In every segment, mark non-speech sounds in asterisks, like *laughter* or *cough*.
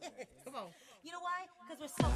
*laughs* Come on. You know why? Because we're so.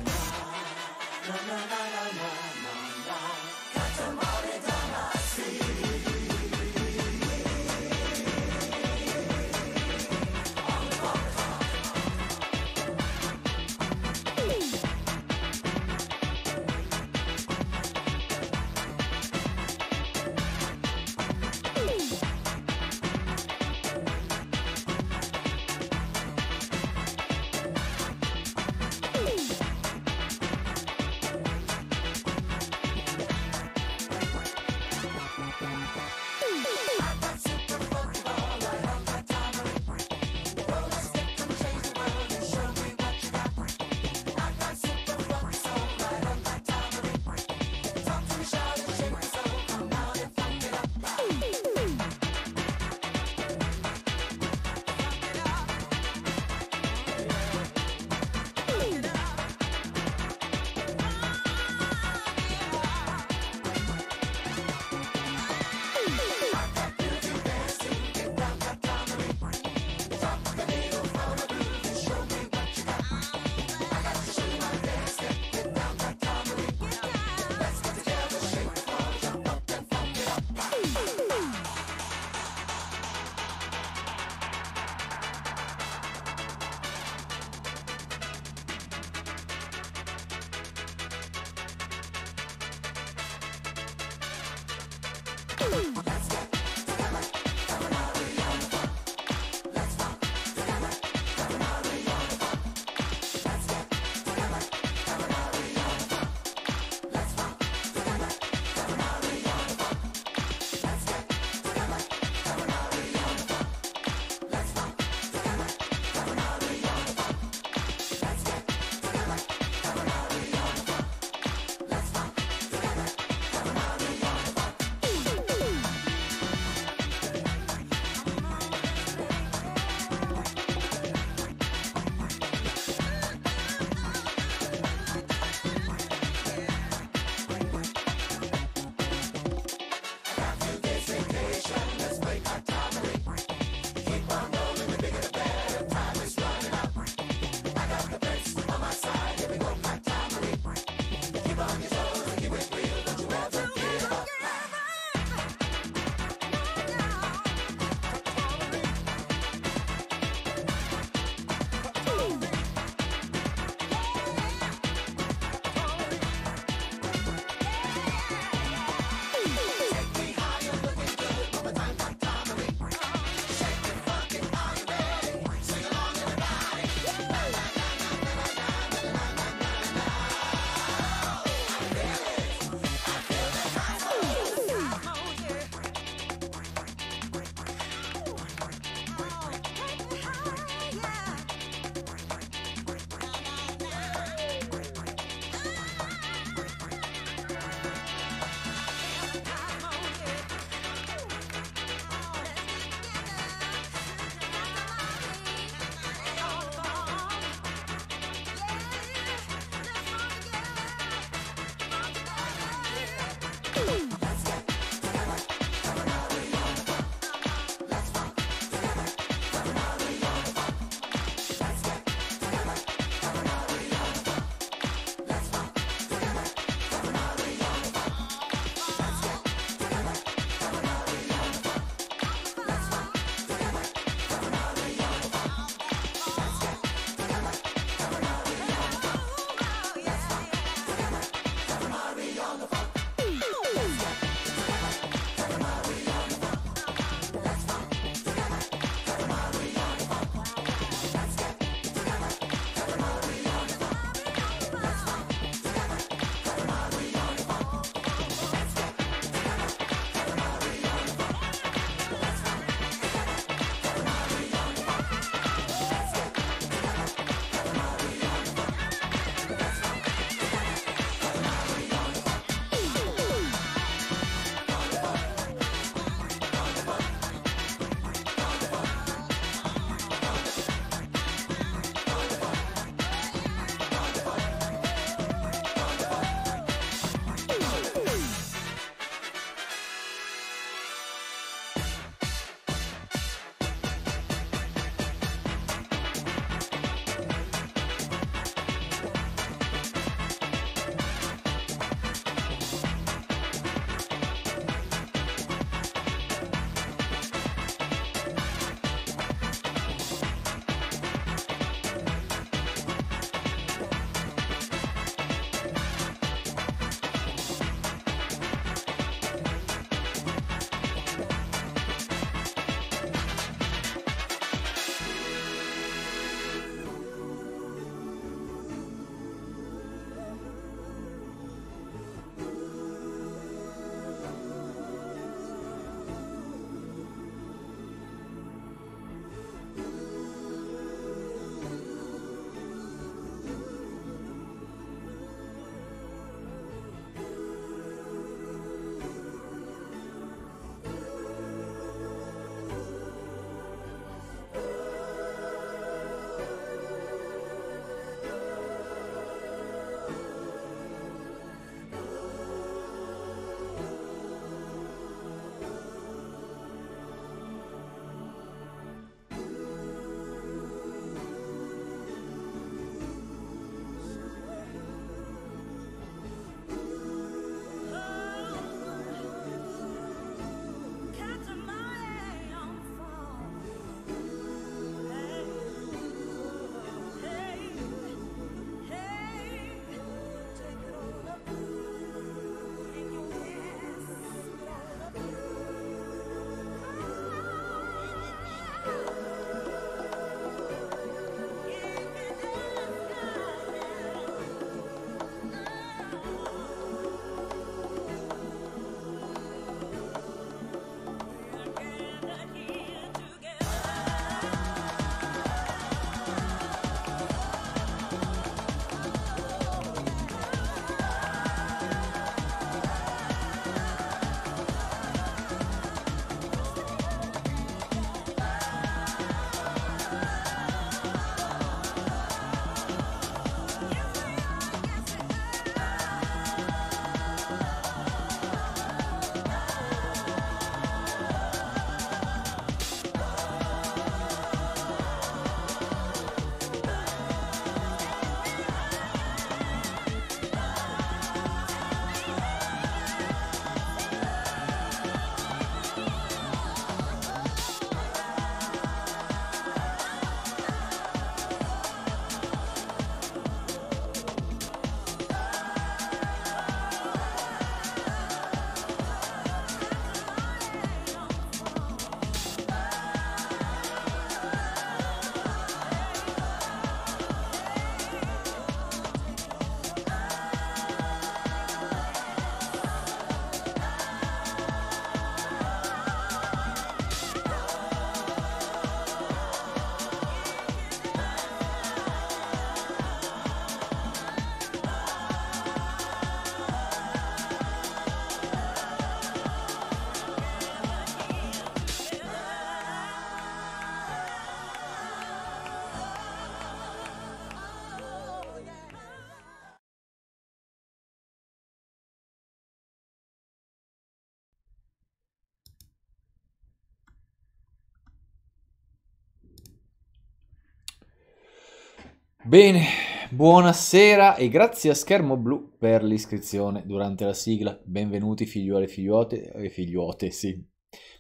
Bene, buonasera e grazie a Schermo Blu per l'iscrizione durante la sigla. Benvenuti figliuole e figliote, e figliote, sì.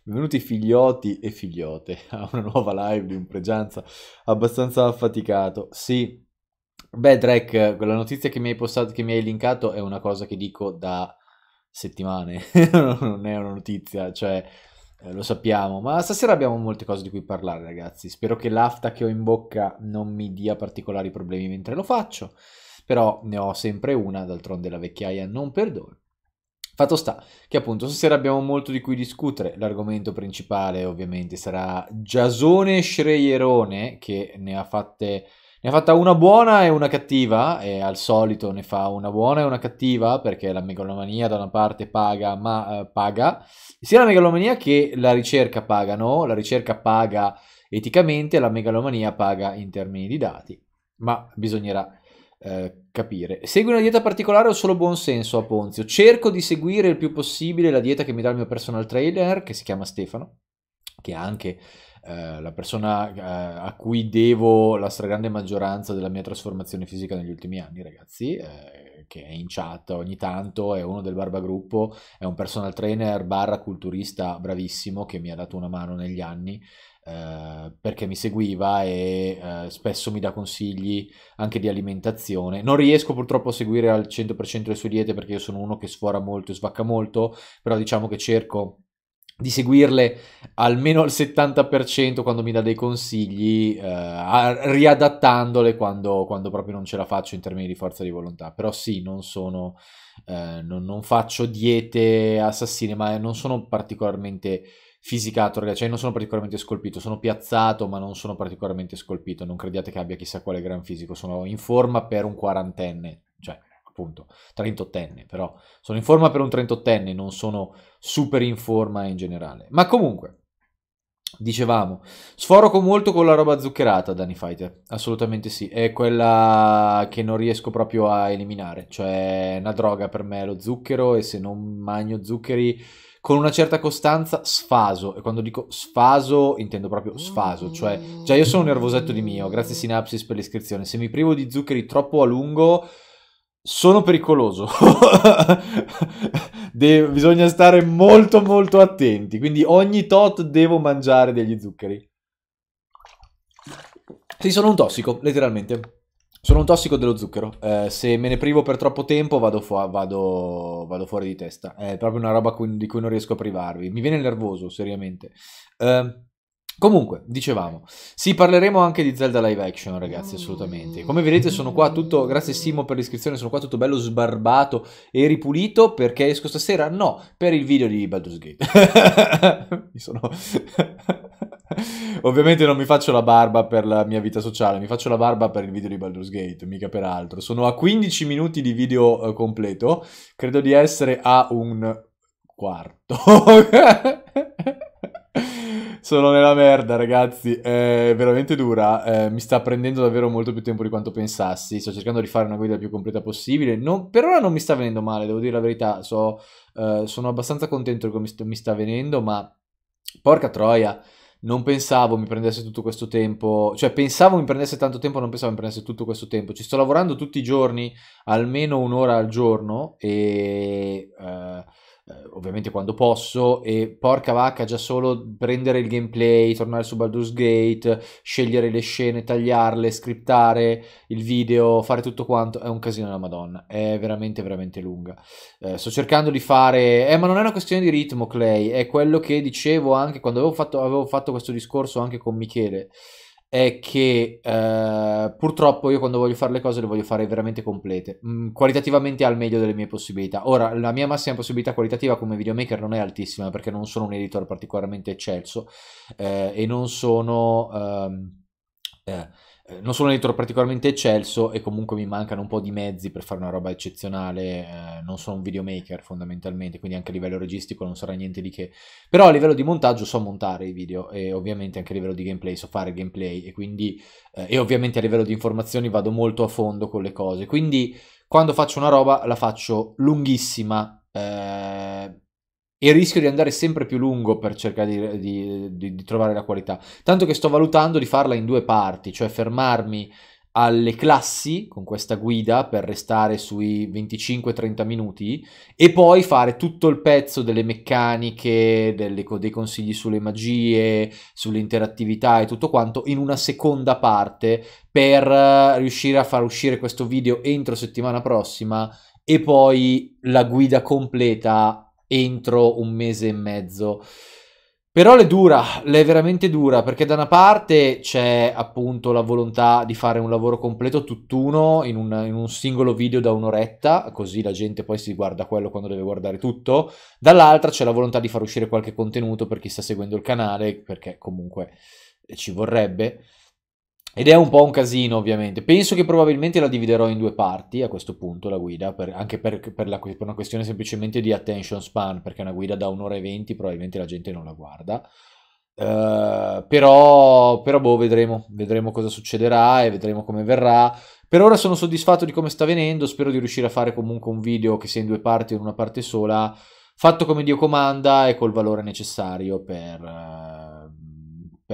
Benvenuti figlioti e figliote *laughs* a una nuova live di un pregianza abbastanza affaticato. Sì, beh Drake, la notizia che mi hai postato, che mi hai linkato è una cosa che dico da settimane, *laughs* non è una notizia, cioè eh, lo sappiamo, ma stasera abbiamo molte cose di cui parlare ragazzi, spero che l'afta che ho in bocca non mi dia particolari problemi mentre lo faccio, però ne ho sempre una, d'altronde la vecchiaia non perdona. Fatto sta che appunto stasera abbiamo molto di cui discutere, l'argomento principale ovviamente sarà Giasone Schreierone che ne ha fatte ne ha fatta una buona e una cattiva, e al solito ne fa una buona e una cattiva, perché la megalomania da una parte paga, ma eh, paga. Sia la megalomania che la ricerca pagano, la ricerca paga eticamente, la megalomania paga in termini di dati, ma bisognerà eh, capire. Segui una dieta particolare o solo buonsenso a Ponzio? Cerco di seguire il più possibile la dieta che mi dà il mio personal trainer, che si chiama Stefano, che ha anche eh, la persona eh, a cui devo la stragrande maggioranza della mia trasformazione fisica negli ultimi anni, ragazzi, eh, che è in chat ogni tanto, è uno del barbagruppo, è un personal trainer barra culturista bravissimo che mi ha dato una mano negli anni. Uh, perché mi seguiva e uh, spesso mi dà consigli anche di alimentazione. Non riesco purtroppo a seguire al 100% le sue diete perché io sono uno che sfora molto e svacca molto, però diciamo che cerco di seguirle almeno al 70% quando mi dà dei consigli, eh, riadattandole quando, quando, proprio non ce la faccio in termini di forza di volontà. Però sì, non sono, eh, non, non, faccio diete assassine, ma non sono particolarmente fisicato, ragazzi, cioè non sono particolarmente scolpito, sono piazzato, ma non sono particolarmente scolpito. Non crediate che abbia chissà quale gran fisico, sono in forma per un quarantenne, cioè appunto, trentottenne, però sono in forma per un trentottenne, non sono super in forma in generale. Ma comunque, dicevamo, sforoco molto con la roba zuccherata, Danny Fighter, assolutamente sì, è quella che non riesco proprio a eliminare, cioè è una droga per me lo zucchero e se non mangio zuccheri con una certa costanza sfaso e quando dico sfaso intendo proprio sfaso, cioè già io sono un nervosetto di mio, grazie Sinapsis per l'iscrizione, se mi privo di zuccheri troppo a lungo sono pericoloso. *laughs* De- bisogna stare molto molto attenti. Quindi ogni tot devo mangiare degli zuccheri. Sì, sono un tossico, letteralmente. Sono un tossico dello zucchero. Eh, se me ne privo per troppo tempo vado, fu- vado, vado, fuori di testa. È proprio una roba cu- di cui non riesco a privarvi. Mi viene nervoso, seriamente. Eh, Comunque, dicevamo, sì, parleremo anche di Zelda live action, ragazzi, mm. assolutamente. Come vedete sono qua tutto, grazie Simo per l'iscrizione, sono qua tutto bello sbarbato e ripulito perché esco stasera? No, per il video di Baldur's Gate. *laughs* mi sono... *laughs* Ovviamente non mi faccio la barba per la mia vita sociale, mi faccio la barba per il video di Baldur's Gate, mica per altro. Sono a 15 minuti di video eh, completo, credo di essere a un quarto. *laughs* sono nella merda, ragazzi. È veramente dura. Eh, mi sta prendendo davvero molto più tempo di quanto pensassi. Sto cercando di fare una guida più completa possibile. Non, per ora non mi sta venendo male, devo dire la verità. So, eh, sono abbastanza contento di come mi sta venendo, ma porca troia non pensavo mi prendesse tutto questo tempo, cioè pensavo mi prendesse tanto tempo, non pensavo mi prendesse tutto questo tempo. Ci sto lavorando tutti i giorni, almeno un'ora al giorno e... Uh eh, ovviamente quando posso, e porca vacca già solo prendere il gameplay, tornare su Baldur's Gate, scegliere le scene, tagliarle, scriptare il video, fare tutto quanto, è un casino della madonna, è veramente veramente lunga. Eh, sto cercando di fare... Eh ma non è una questione di ritmo Clay, è quello che dicevo anche quando avevo fatto, avevo fatto questo discorso anche con Michele è che eh, purtroppo io quando voglio fare le cose le voglio fare veramente complete, mh, mm, qualitativamente al meglio delle mie possibilità. Ora, la mia massima possibilità qualitativa come videomaker non è altissima perché non sono un editor particolarmente eccelso eh, e non sono... Ehm, eh, eh, non sono un editor particolarmente eccelso e comunque mi mancano un po' di mezzi per fare una roba eccezionale, eh, non sono un videomaker fondamentalmente, quindi anche a livello registico non sarà niente di che, però a livello di montaggio so montare i video e ovviamente anche a livello di gameplay so fare gameplay e quindi eh, e ovviamente a livello di informazioni vado molto a fondo con le cose, quindi quando faccio una roba la faccio lunghissima eh, e rischio di andare sempre più lungo per cercare di, di, di, di, trovare la qualità. Tanto che sto valutando di farla in due parti, cioè fermarmi alle classi con questa guida per restare sui 25-30 minuti e poi fare tutto il pezzo delle meccaniche, delle, dei consigli sulle magie, sull'interattività e tutto quanto in una seconda parte per eh, riuscire a far uscire questo video entro settimana prossima e poi la guida completa entro un mese e mezzo. Però le dura, le è veramente dura, perché da una parte c'è appunto la volontà di fare un lavoro completo tutt'uno in un, in un singolo video da un'oretta, così la gente poi si guarda quello quando deve guardare tutto, dall'altra c'è la volontà di far uscire qualche contenuto per chi sta seguendo il canale, perché comunque ci vorrebbe. Ed è un po' un casino, ovviamente. Penso che probabilmente la dividerò in due parti a questo punto, la guida, per, anche per, per, la, per, una questione semplicemente di attention span, perché è una guida da un'ora e venti, probabilmente la gente non la guarda. Uh, però, però boh, vedremo, vedremo cosa succederà e vedremo come verrà. Per ora sono soddisfatto di come sta venendo, spero di riuscire a fare comunque un video che sia in due parti o in una parte sola, fatto come Dio comanda e col valore necessario per... Uh,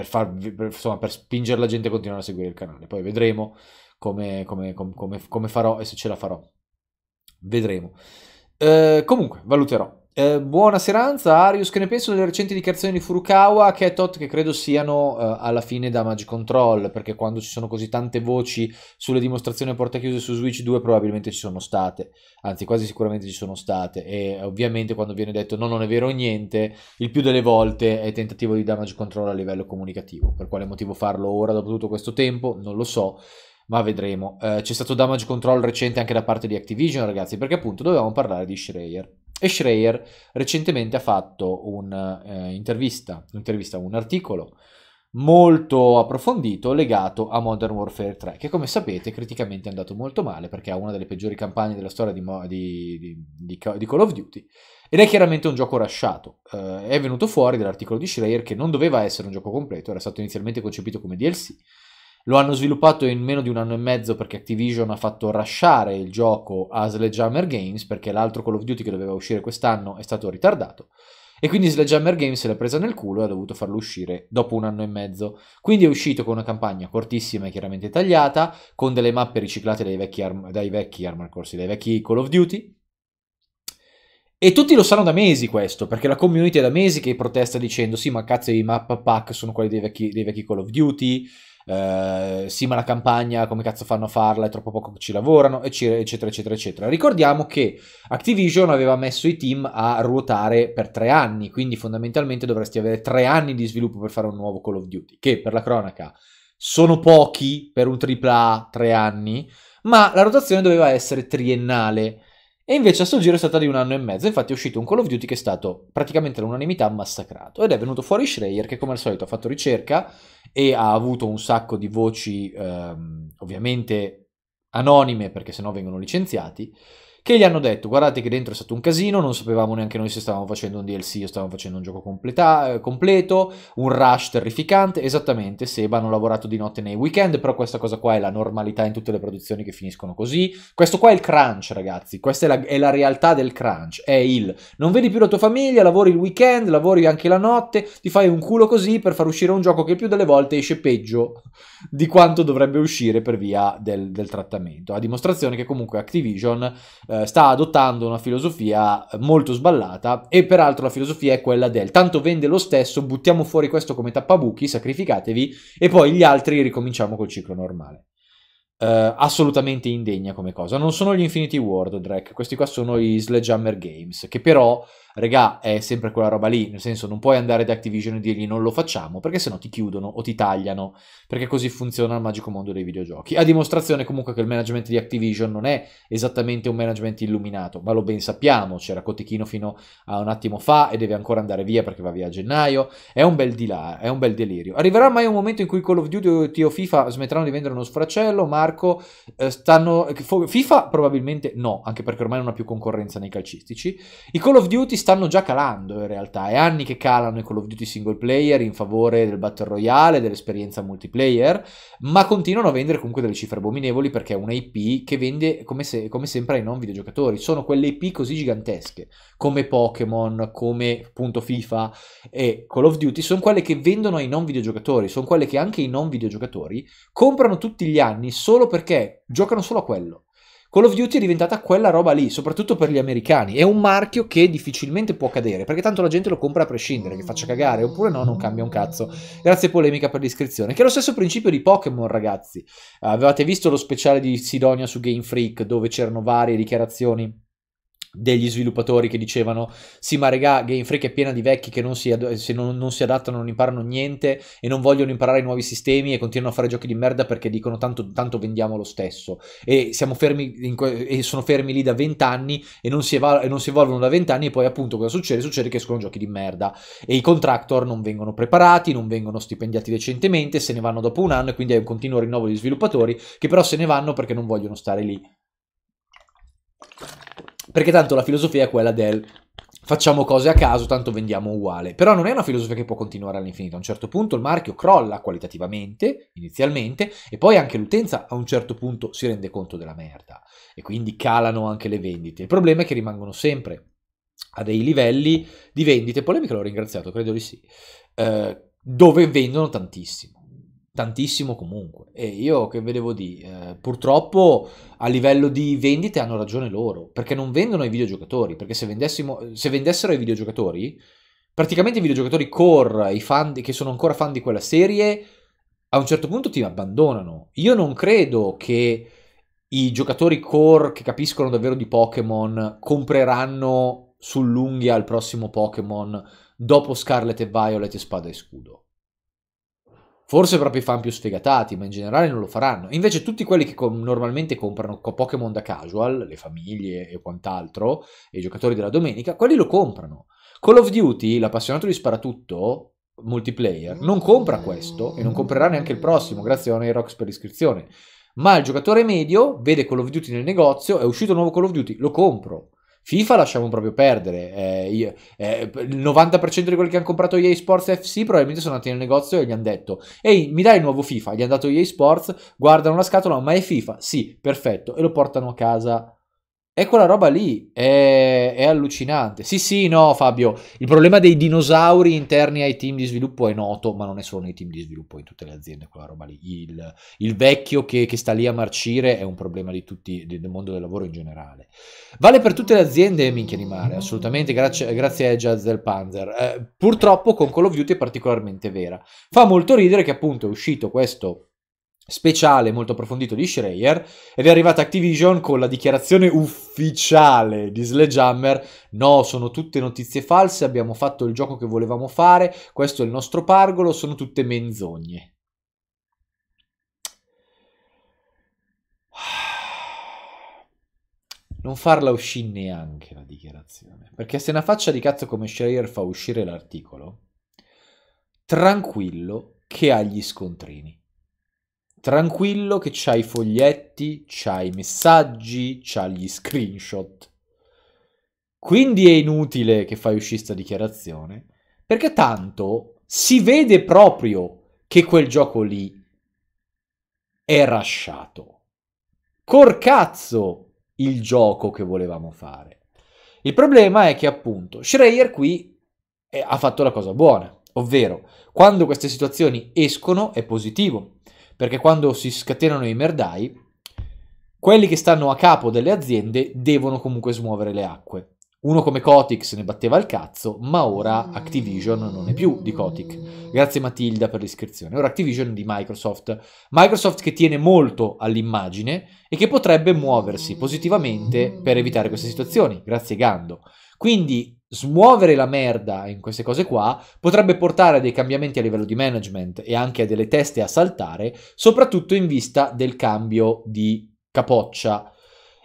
per, farvi, per, insomma, per spingere la gente a continuare a seguire il canale. Poi vedremo come, come, come, come farò e se ce la farò. Vedremo. Eh, comunque, valuterò. Eh, buona seranza, Arius. Che ne penso delle recenti dichiarazioni di Furukawa, Ketot, che credo siano eh, alla fine da Magic Control? Perché quando ci sono così tante voci sulle dimostrazioni a porta chiuse su Switch 2, probabilmente ci sono state, anzi, quasi sicuramente ci sono state. E ovviamente, quando viene detto no, non è vero niente, il più delle volte è tentativo di damage control a livello comunicativo. Per quale motivo farlo ora, dopo tutto questo tempo, non lo so ma vedremo. Eh, c'è stato damage control recente anche da parte di Activision, ragazzi, perché appunto dovevamo parlare di Schreier. E Schreier recentemente ha fatto eh, un'intervista, eh, un articolo molto approfondito legato a Modern Warfare 3, che come sapete criticamente è andato molto male perché ha una delle peggiori campagne della storia di, di, di, di Call of Duty ed è chiaramente un gioco rasciato. Eh, è venuto fuori dall'articolo di Schreier che non doveva essere un gioco completo, era stato inizialmente concepito come DLC, lo hanno sviluppato in meno di un anno e mezzo perché Activision ha fatto rushare il gioco a Sledgehammer Games perché l'altro Call of Duty che doveva uscire quest'anno è stato ritardato. E quindi Sledgehammer Games se l'ha presa nel culo e ha dovuto farlo uscire dopo un anno e mezzo. Quindi è uscito con una campagna cortissima e chiaramente tagliata, con delle mappe riciclate dai vecchi, arm- dai vecchi Armor Corsi, dai vecchi Call of Duty, e tutti lo sanno da mesi questo, perché la community è da mesi che protesta dicendo sì ma cazzo i map pack sono quelli dei vecchi, dei vecchi Call of Duty, eh, sì ma la campagna come cazzo fanno a farla, è troppo poco ci lavorano, eccetera, eccetera, eccetera. Ricordiamo che Activision aveva messo i team a ruotare per tre anni, quindi fondamentalmente dovresti avere tre anni di sviluppo per fare un nuovo Call of Duty, che per la cronaca sono pochi per un AAA tre anni, ma la rotazione doveva essere triennale. E invece a sto giro è stata di un anno e mezzo, infatti è uscito un Call of Duty che è stato praticamente all'unanimità massacrato. Ed è venuto fuori Schreier che come al solito ha fatto ricerca e ha avuto un sacco di voci ehm, ovviamente anonime perché sennò vengono licenziati che gli hanno detto guardate che dentro è stato un casino, non sapevamo neanche noi se stavamo facendo un DLC o stavamo facendo un gioco completa, eh, completo, un rush terrificante, esattamente, Seba hanno lavorato di notte nei weekend, però questa cosa qua è la normalità in tutte le produzioni che finiscono così, questo qua è il crunch ragazzi, questa è la, è la realtà del crunch, è il non vedi più la tua famiglia, lavori il weekend, lavori anche la notte, ti fai un culo così per far uscire un gioco che più delle volte esce peggio *laughs* di quanto dovrebbe uscire per via del, del trattamento, a dimostrazione che comunque Activision... Eh, eh, sta adottando una filosofia molto sballata e peraltro la filosofia è quella del tanto vende lo stesso, buttiamo fuori questo come tappabuchi, sacrificatevi e poi gli altri ricominciamo col ciclo normale. Uh, assolutamente indegna come cosa. Non sono gli Infinity World, Drake, questi qua sono i Sledgehammer Games, che però regà, è sempre quella roba lì, nel senso non puoi andare da Activision e dirgli non lo facciamo, perché sennò ti chiudono o ti tagliano, perché così funziona il magico mondo dei videogiochi. A dimostrazione comunque che il management di Activision non è esattamente un management illuminato, ma lo ben sappiamo, c'era Cotechino fino a un attimo fa e deve ancora andare via perché va via a gennaio, è un bel, dila- è un bel delirio. Arriverà mai un momento in cui Call of Duty o FIFA smetteranno di vendere uno sfracello, Marco, eh, stanno... FIFA probabilmente no, anche perché ormai non ha più concorrenza nei calcistici. I Call of Duty stanno già calando in realtà, è anni che calano i Call of Duty single player in favore del Battle Royale, dell'esperienza multiplayer, ma continuano a vendere comunque delle cifre abominevoli perché è IP che vende come, se, come sempre ai non videogiocatori, sono quelle IP così gigantesche come Pokémon, come appunto FIFA e Call of Duty, sono quelle che vendono ai non videogiocatori, sono quelle che anche i non videogiocatori comprano tutti gli anni solo perché giocano solo a quello Call of Duty è diventata quella roba lì, soprattutto per gli americani. È un marchio che difficilmente può cadere, perché tanto la gente lo compra a prescindere, che faccia cagare, oppure no, non cambia un cazzo. Grazie polemica per l'iscrizione, che è lo stesso principio di Pokémon, ragazzi. Avevate visto lo speciale di Sidonia su Game Freak, dove c'erano varie dichiarazioni? degli sviluppatori che dicevano sì ma regà Game Freak è piena di vecchi che non si, se non, non, si adattano non imparano niente e non vogliono imparare i nuovi sistemi e continuano a fare giochi di merda perché dicono tanto, tanto vendiamo lo stesso e, fermi que- e sono fermi lì da vent'anni e, non si e non si evolvono da vent'anni e poi appunto cosa succede? Succede che escono giochi di merda e i contractor non vengono preparati, non vengono stipendiati decentemente, se ne vanno dopo un anno e quindi è un continuo rinnovo di sviluppatori che però se ne vanno perché non vogliono stare lì. Perché tanto la filosofia è quella del facciamo cose a caso, tanto vendiamo uguale. Però non è una filosofia che può continuare all'infinito. A un certo punto il marchio crolla qualitativamente, inizialmente, e poi anche l'utenza a un certo punto si rende conto della merda. E quindi calano anche le vendite. Il problema è che rimangono sempre a dei livelli di vendite, polemica l'ho ringraziato, credo di sì, eh, dove vendono tantissimo tantissimo comunque. E io che vedevo di, eh, purtroppo a livello di vendite hanno ragione loro, perché non vendono ai videogiocatori, perché se, vendessimo, se vendessero ai videogiocatori, praticamente i videogiocatori core, i fan di, che sono ancora fan di quella serie, a un certo punto ti abbandonano. Io non credo che i giocatori core che capiscono davvero di Pokémon compreranno sull'unghia il prossimo Pokémon dopo Scarlet e Violet e Spada e Scudo Forse proprio i fan più sfegatati, ma in generale non lo faranno. Invece tutti quelli che com- normalmente comprano Pokémon da casual, le famiglie e quant'altro, e i giocatori della domenica, quelli lo comprano. Call of Duty, l'appassionato di sparatutto multiplayer, non compra questo e non comprerà neanche il prossimo, grazie a un Rox per iscrizione. Ma il giocatore medio vede Call of Duty nel negozio, è uscito un nuovo Call of Duty, lo compro. FIFA lasciamo proprio perdere. Eh, io, eh, il 90% di quelli che hanno comprato EA Sports FC probabilmente sono andati nel negozio e gli hanno detto: Ehi, mi dai il nuovo FIFA? Gli hanno dato EA Sports, guardano la scatola, ma è FIFA? Sì, perfetto, e lo portano a casa è quella roba lì, è, è, allucinante. Sì, sì, no Fabio, il problema dei dinosauri interni ai team di sviluppo è noto, ma non è solo nei team di sviluppo, in tutte le aziende quella roba lì. Il, il vecchio che, che, sta lì a marcire è un problema di tutti, del mondo del lavoro in generale. Vale per tutte le aziende, minchia di mare, assolutamente, grazie, grazie a Jazz del Panzer. Eh, purtroppo con Call of Duty è particolarmente vera. Fa molto ridere che appunto è uscito questo speciale molto approfondito di Schreier ed è arrivata Activision con la dichiarazione ufficiale di Sledgehammer no sono tutte notizie false abbiamo fatto il gioco che volevamo fare questo è il nostro pargolo sono tutte menzogne *sighs* non farla uscire neanche la dichiarazione perché se una faccia di cazzo come Schreier fa uscire l'articolo tranquillo che ha gli scontrini tranquillo che c'ha i foglietti, c'ha i messaggi, c'ha gli screenshot. Quindi è inutile che fai uscire questa dichiarazione, perché tanto si vede proprio che quel gioco lì è rasciato. Corcazzo il gioco che volevamo fare. Il problema è che appunto Schreier qui eh, ha fatto la cosa buona, ovvero quando queste situazioni escono è positivo, perché quando si scatenano i merdai, quelli che stanno a capo delle aziende devono comunque smuovere le acque. Uno come Kotick se ne batteva il cazzo, ma ora Activision non è più di Kotick. Grazie Matilda per l'iscrizione. Ora Activision è di Microsoft. Microsoft che tiene molto all'immagine e che potrebbe muoversi positivamente per evitare queste situazioni. Grazie Gando. Quindi smuovere la merda in queste cose qua potrebbe portare a dei cambiamenti a livello di management e anche a delle teste a saltare, soprattutto in vista del cambio di capoccia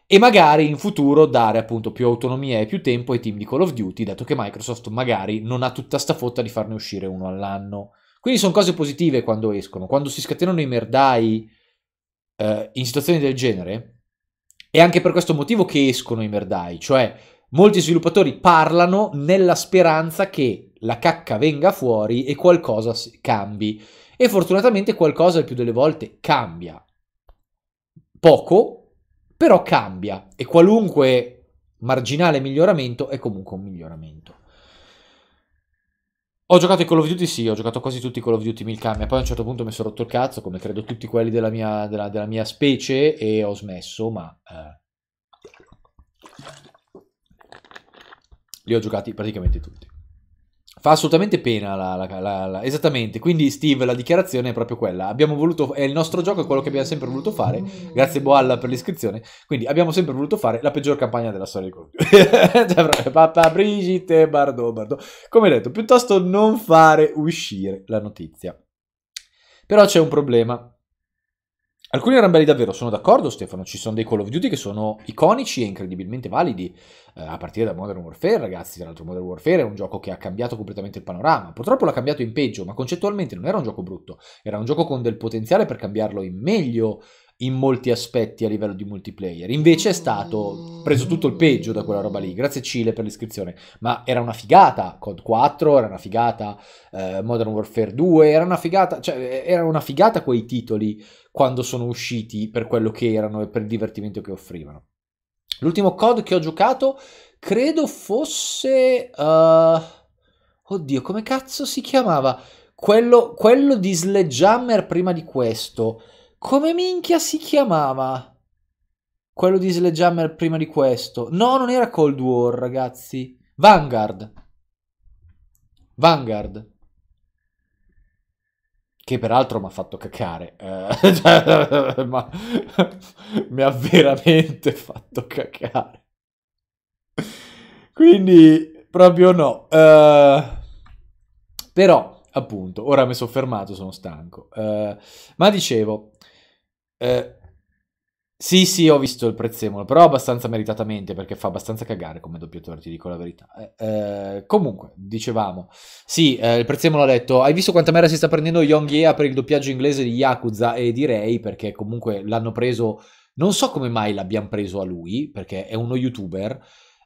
e magari in futuro dare appunto più autonomia e più tempo ai team di Call of Duty, dato che Microsoft magari non ha tutta sta fotta di farne uscire uno all'anno. Quindi sono cose positive quando escono, quando si scatenano i merdai eh, in situazioni del genere. È anche per questo motivo che escono i merdai, cioè Molti sviluppatori parlano nella speranza che la cacca venga fuori e qualcosa cambi. E fortunatamente qualcosa il più delle volte cambia. Poco, però cambia. E qualunque marginale miglioramento è comunque un miglioramento. Ho giocato i Call of Duty, sì, ho giocato quasi tutti i Call of Duty Milcamia, poi a un certo punto mi sono rotto il cazzo, come credo tutti quelli della mia, della, della mia specie, e ho smesso, ma... Eh li ho giocati praticamente tutti. Fa assolutamente pena, la, la, la, esattamente. Quindi, Steve, la dichiarazione è proprio quella. Abbiamo voluto, è il nostro gioco, è quello che abbiamo sempre voluto fare. Grazie, Boalla, per l'iscrizione. Quindi, abbiamo sempre voluto fare la peggior campagna della storia di Call *laughs* cioè, Papa Brigitte, Bardo, Bardo. Come detto, piuttosto non fare uscire la notizia. Però c'è un problema. Alcuni erano belli davvero, sono d'accordo Stefano, ci sono dei Call of Duty che sono iconici e incredibilmente validi, eh, a partire da Modern Warfare ragazzi, tra l'altro Modern Warfare è un gioco che ha cambiato completamente il panorama, purtroppo l'ha cambiato in peggio, ma concettualmente non era un gioco brutto, era un gioco con del potenziale per cambiarlo in meglio in molti aspetti a livello di multiplayer, invece è stato preso tutto il peggio da quella roba lì, grazie Cile per l'iscrizione, ma era una figata COD 4, era una figata eh, Modern Warfare 2, era una figata, cioè eh, era una figata quei titoli quando sono usciti per quello che erano e per il divertimento che offrivano. L'ultimo COD che ho giocato credo fosse... Uh... Oddio, come cazzo si chiamava? Quello, quello di Sledgehammer prima di questo. Come minchia si chiamava? Quello di Sledgehammer prima di questo. No, non era Cold War, ragazzi. Vanguard. Vanguard che peraltro mi ha fatto cacare, eh, *laughs* cioè, ma *laughs* mi ha veramente fatto cacare. Quindi proprio no. Eh, però, appunto, ora mi sono fermato, sono stanco. Eh, ma dicevo, eh, sì, sì, ho visto il prezzemolo, però abbastanza meritatamente perché fa abbastanza cagare come doppiatore, ti dico la verità. Eh, eh comunque, dicevamo, sì, eh, il prezzemolo ha detto, hai visto quanta merda si sta prendendo Yong Yea per il doppiaggio inglese di Yakuza e direi perché comunque l'hanno preso, non so come mai l'abbiamo preso a lui, perché è uno youtuber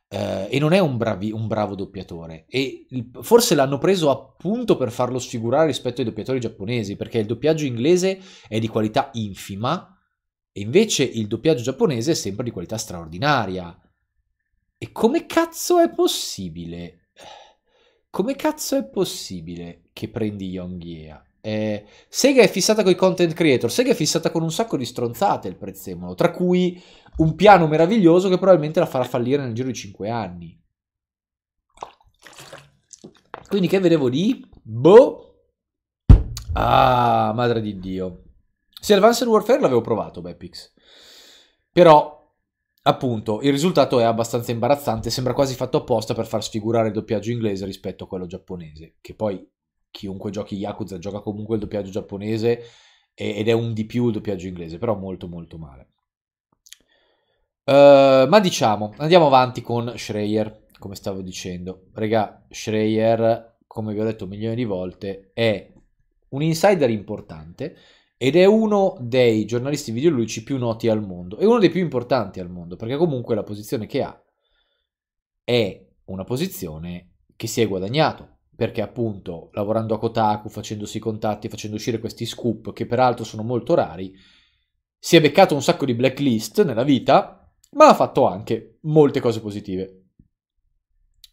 eh, e non è un, bravi, un bravo doppiatore. E il, forse l'hanno preso appunto per farlo sfigurare rispetto ai doppiatori giapponesi, perché il doppiaggio inglese è di qualità infima invece il doppiaggio giapponese è sempre di qualità straordinaria. E come cazzo è possibile? Come cazzo è possibile che prendi Yonghia? Eh, Sega è fissata con i content creator, Sega è fissata con un sacco di stronzate il prezzemolo, tra cui un piano meraviglioso che probabilmente la farà fallire nel giro di 5 anni. Quindi che vedevo lì? Boh. Ah, madre di Dio. Sì, Advanced Warfare l'avevo provato, Bepix. Però, appunto, il risultato è abbastanza imbarazzante, sembra quasi fatto apposta per far sfigurare il doppiaggio inglese rispetto a quello giapponese, che poi chiunque giochi Yakuza gioca comunque il doppiaggio giapponese ed è un di più il doppiaggio inglese, però molto molto male. Uh, ma diciamo, andiamo avanti con Schreier, come stavo dicendo. Regà, Schreier, come vi ho detto milioni di volte, è un insider importante ed è uno dei giornalisti videoludici più noti al mondo e uno dei più importanti al mondo perché comunque la posizione che ha è una posizione che si è guadagnato perché appunto lavorando a Kotaku, facendosi i contatti, facendo uscire questi scoop che peraltro sono molto rari, si è beccato un sacco di blacklist nella vita, ma ha fatto anche molte cose positive.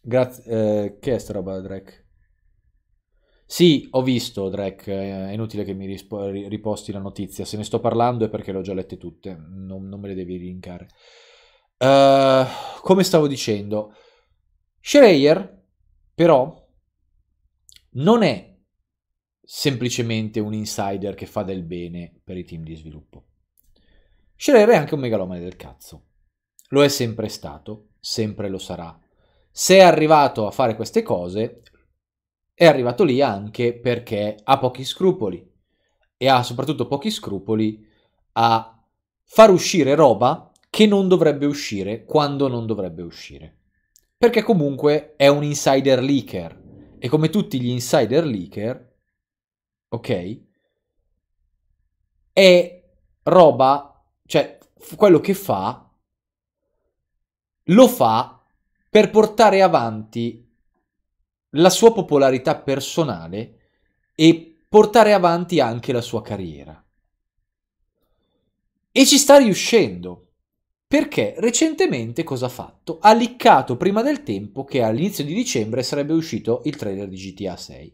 Grazie. Eh, che è sta roba, Drake? Sì, ho visto Drake, è inutile che mi rispo- riposti la notizia, se ne sto parlando è perché le ho già lette tutte, non, non me le devi linkare. Uh, come stavo dicendo, Schreier però non è semplicemente un insider che fa del bene per i team di sviluppo. Schreier è anche un megalomane del cazzo. Lo è sempre stato, sempre lo sarà. Se è arrivato a fare queste cose è arrivato lì anche perché ha pochi scrupoli e ha soprattutto pochi scrupoli a far uscire roba che non dovrebbe uscire quando non dovrebbe uscire. Perché comunque è un insider leaker e come tutti gli insider leaker, ok, è roba, cioè quello che fa, lo fa per portare avanti la sua popolarità personale e portare avanti anche la sua carriera. E ci sta riuscendo, perché recentemente cosa ha fatto? Ha liccato prima del tempo che all'inizio di dicembre sarebbe uscito il trailer di GTA 6.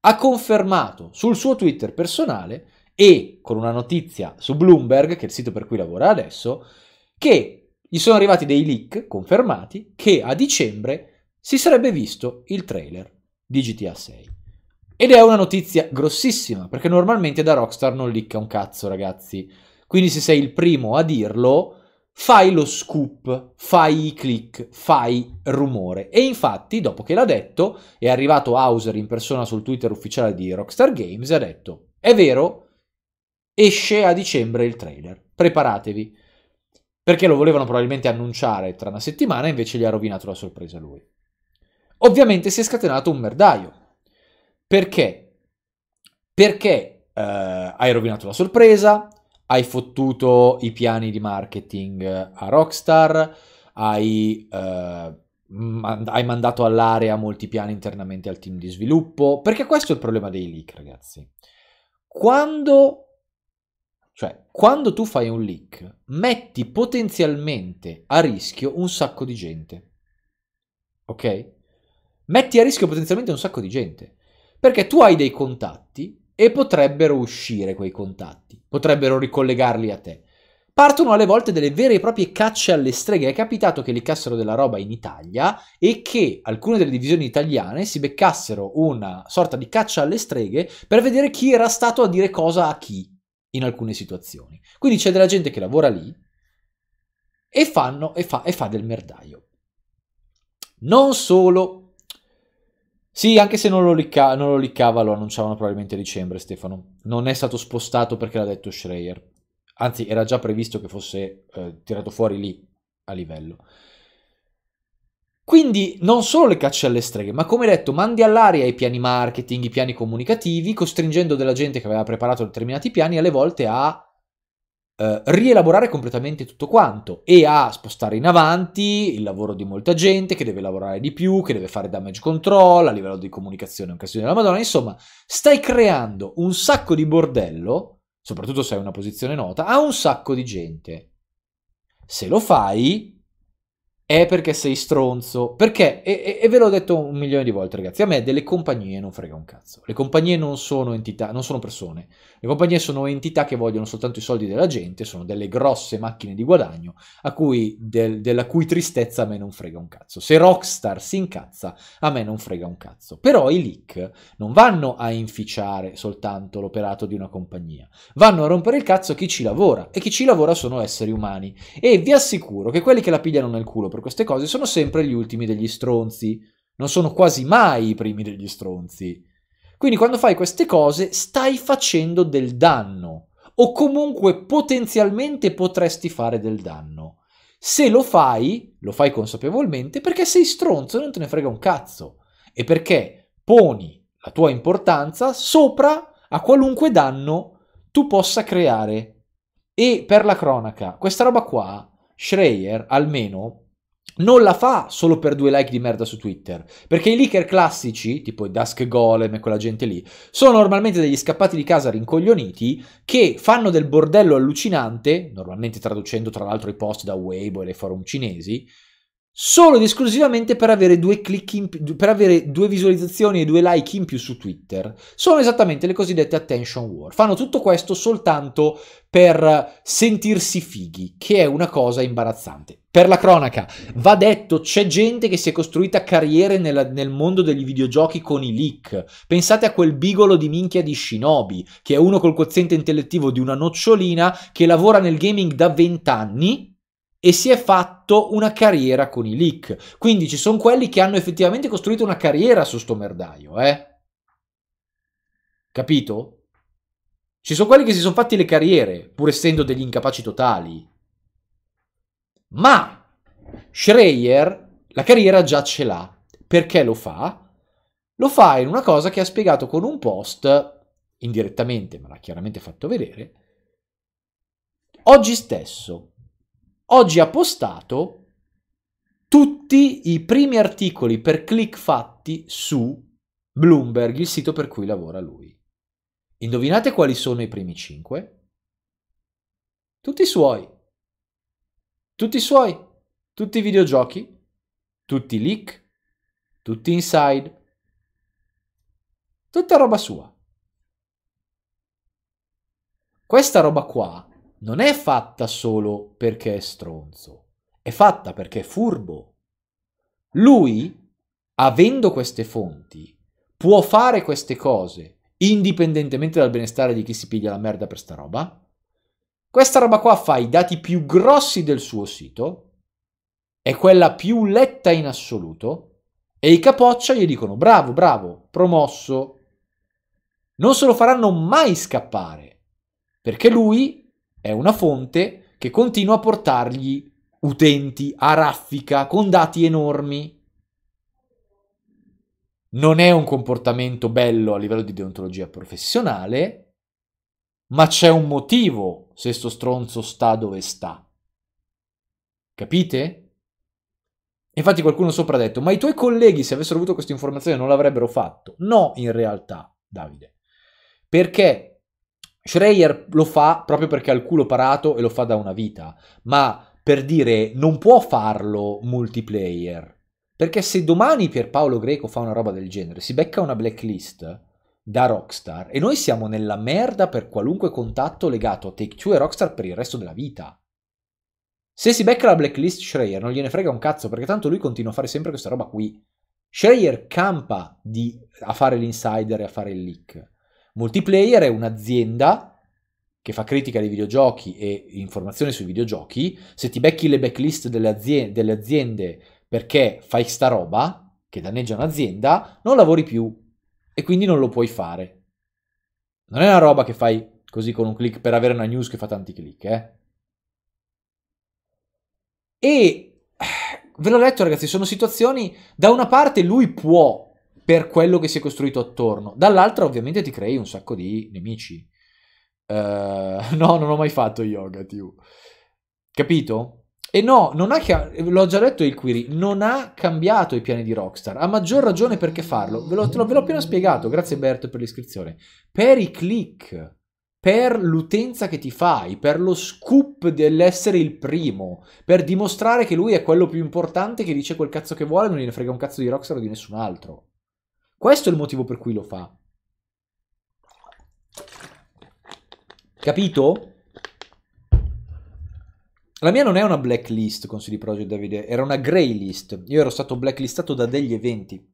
Ha confermato sul suo Twitter personale e con una notizia su Bloomberg, che è il sito per cui lavora adesso, che gli sono arrivati dei leak confermati che a dicembre si sarebbe visto il trailer di GTA 6. Ed è una notizia grossissima, perché normalmente da Rockstar non licca un cazzo, ragazzi. Quindi se sei il primo a dirlo, fai lo scoop, fai i click, fai rumore. E infatti, dopo che l'ha detto, è arrivato Hauser in persona sul Twitter ufficiale di Rockstar Games e ha detto, è vero, esce a dicembre il trailer, preparatevi. Perché lo volevano probabilmente annunciare tra una settimana, invece gli ha rovinato la sorpresa lui ovviamente si è scatenato un merdaio. Perché? Perché eh, hai rovinato la sorpresa, hai fottuto i piani di marketing a Rockstar, hai, eh, mand- hai mandato all'area molti piani internamente al team di sviluppo, perché questo è il problema dei leak, ragazzi. Quando cioè, quando tu fai un leak, metti potenzialmente a rischio un sacco di gente. Ok? metti a rischio potenzialmente un sacco di gente. Perché tu hai dei contatti e potrebbero uscire quei contatti, potrebbero ricollegarli a te. Partono alle volte delle vere e proprie cacce alle streghe. È capitato che leccassero della roba in Italia e che alcune delle divisioni italiane si beccassero una sorta di caccia alle streghe per vedere chi era stato a dire cosa a chi in alcune situazioni. Quindi c'è della gente che lavora lì e, fanno, e, fa, e fa del merdaio. Non solo sì, anche se non lo, licca- non lo liccava, lo annunciavano probabilmente a dicembre, Stefano. Non è stato spostato perché l'ha detto Schreier. Anzi, era già previsto che fosse eh, tirato fuori lì, a livello. Quindi non solo le cacce alle streghe, ma come detto, mandi all'aria i piani marketing, i piani comunicativi, costringendo della gente che aveva preparato determinati piani alle volte a eh, rielaborare completamente tutto quanto e a spostare in avanti il lavoro di molta gente che deve lavorare di più, che deve fare damage control a livello di comunicazione, un casino della Madonna. Insomma, stai creando un sacco di bordello, soprattutto se hai una posizione nota, a un sacco di gente. Se lo fai, è perché sei stronzo. Perché? E, e, e, ve l'ho detto un milione di volte, ragazzi. A me delle compagnie non frega un cazzo. Le compagnie non sono entità, non sono persone. Le compagnie sono entità che vogliono soltanto i soldi della gente, sono delle grosse macchine di guadagno a cui, del, della cui tristezza a me non frega un cazzo. Se Rockstar si incazza, a me non frega un cazzo. Però i leak non vanno a inficiare soltanto l'operato di una compagnia, vanno a rompere il cazzo chi ci lavora. E chi ci lavora sono esseri umani. E vi assicuro che quelli che la pigliano nel culo per queste cose sono sempre gli ultimi degli stronzi, non sono quasi mai i primi degli stronzi. Quindi quando fai queste cose stai facendo del danno o comunque potenzialmente potresti fare del danno. Se lo fai, lo fai consapevolmente perché sei stronzo e non te ne frega un cazzo e perché poni la tua importanza sopra a qualunque danno tu possa creare. E per la cronaca, questa roba qua, Schreier almeno non la fa solo per due like di merda su Twitter, perché i leaker classici, tipo i Dusk Golem e quella gente lì, sono normalmente degli scappati di casa rincoglioniti che fanno del bordello allucinante, normalmente traducendo tra l'altro i post da Weibo e le forum cinesi, solo ed esclusivamente per avere due click in per avere due visualizzazioni e due like in più su Twitter. Sono esattamente le cosiddette attention war. Fanno tutto questo soltanto per sentirsi fighi, che è una cosa imbarazzante. Per la cronaca, va detto, c'è gente che si è costruita carriere nel, nel, mondo degli videogiochi con i leak. Pensate a quel bigolo di minchia di Shinobi, che è uno col quoziente intellettivo di una nocciolina, che lavora nel gaming da 20 anni e si è fatto una carriera con i leak. Quindi ci sono quelli che hanno effettivamente costruito una carriera su sto merdaio, eh? Capito? Ci sono quelli che si sono fatti le carriere, pur essendo degli incapaci totali. Ma Schreier la carriera già ce l'ha. Perché lo fa? Lo fa in una cosa che ha spiegato con un post, indirettamente, ma l'ha chiaramente fatto vedere, oggi stesso. Oggi ha postato tutti i primi articoli per click fatti su Bloomberg, il sito per cui lavora lui. Indovinate quali sono i primi 5? Tutti i suoi tutti i suoi, tutti i videogiochi, tutti i leak, tutti inside, tutta roba sua. Questa roba qua non è fatta solo perché è stronzo, è fatta perché è furbo. Lui, avendo queste fonti, può fare queste cose indipendentemente dal benestare di chi si piglia la merda per sta roba questa roba qua fa i dati più grossi del suo sito, è quella più letta in assoluto, e i capoccia gli dicono bravo, bravo, promosso. Non se lo faranno mai scappare, perché lui è una fonte che continua a portargli utenti a raffica con dati enormi. Non è un comportamento bello a livello di deontologia professionale, ma c'è un motivo se sto stronzo sta dove sta. Capite? Infatti qualcuno sopra ha detto, ma i tuoi colleghi se avessero avuto questa informazione non l'avrebbero fatto. No, in realtà, Davide. Perché Schreier lo fa proprio perché ha il culo parato e lo fa da una vita. Ma per dire, non può farlo multiplayer. Perché se domani Pierpaolo Greco fa una roba del genere, si becca una blacklist, da Rockstar e noi siamo nella merda per qualunque contatto legato a Take-Two e Rockstar per il resto della vita. Se si becca la blacklist Schreier non gliene frega un cazzo perché tanto lui continua a fare sempre questa roba qui. Schreier campa di, a fare l'insider e a fare il leak. Multiplayer è un'azienda che fa critica dei videogiochi e informazioni sui videogiochi. Se ti becchi le backlist delle aziende, delle aziende perché fai sta roba che danneggia un'azienda, non lavori più e quindi non lo puoi fare. Non è una roba che fai così con un click per avere una news che fa tanti click, eh. E eh, ve l'ho detto ragazzi, sono situazioni da una parte lui può per quello che si è costruito attorno, dall'altra ovviamente ti crei un sacco di nemici. Uh, *laughs* no, non ho mai fatto yoga, tiu. Capito? E no, non ha, l'ho già detto il query, non ha cambiato i piani di Rockstar, ha maggior ragione perché farlo, ve, lo, ve l'ho appena spiegato, grazie Berto per l'iscrizione, per i click, per l'utenza che ti fai, per lo scoop dell'essere il primo, per dimostrare che lui è quello più importante che dice quel cazzo che vuole, non gliene frega un cazzo di Rockstar o di nessun altro. Questo è il motivo per cui lo fa. Capito? La mia non è una blacklist con CD Projekt Davide, era una grey list. Io ero stato blacklistato da degli eventi.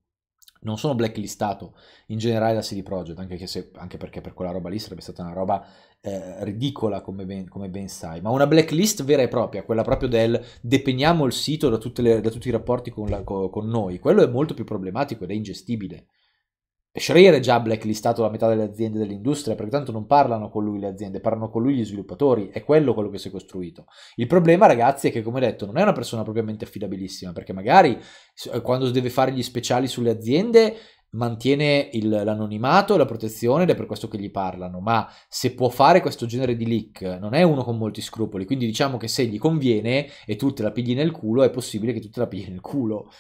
Non sono blacklistato in generale da CD Projekt, anche, se, anche perché per quella roba lì sarebbe stata una roba eh, ridicola, come ben, come ben, sai. Ma una blacklist vera e propria, quella proprio del depeniamo il sito da, le, da tutti i rapporti con, la, con noi. Quello è molto più problematico ed è ingestibile. Schreier è già blacklistato la metà delle aziende dell'industria, perché tanto non parlano con lui le aziende, parlano con lui gli sviluppatori, è quello quello che si è costruito. Il problema, ragazzi, è che, come detto, non è una persona propriamente affidabilissima, perché magari eh, quando deve fare gli speciali sulle aziende mantiene il, l'anonimato e la protezione ed è per questo che gli parlano, ma se può fare questo genere di leak non è uno con molti scrupoli, quindi diciamo che se gli conviene e tu te la pigli nel culo è possibile che tu te la pigli nel culo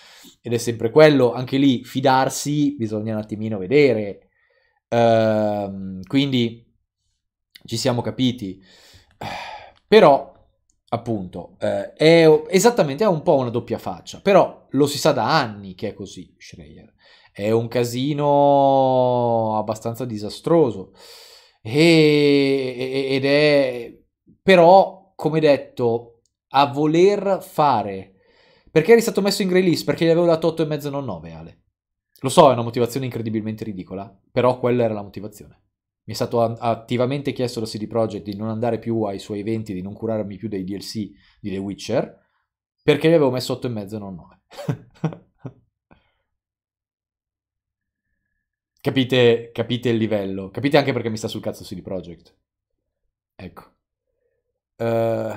ed è sempre quello, anche lì fidarsi bisogna un attimino vedere, uh, quindi ci siamo capiti, però appunto uh, è esattamente è un po' una doppia faccia, però lo si sa da anni che è così Schreier è un casino abbastanza disastroso. E, ed è però, come detto, a voler fare. Perché eri stato messo in grey list? Perché gli avevo dato 8,5 non 9, Ale. Lo so, è una motivazione incredibilmente ridicola, però quella era la motivazione. Mi è stato attivamente chiesto da CD Projekt di non andare più ai suoi eventi, di non curarmi più dei DLC di The Witcher, perché gli avevo messo 8,5 non 9. *laughs* Capite, capite il livello. Capite anche perché mi sta sul cazzo CD Projekt. Ecco. Uh,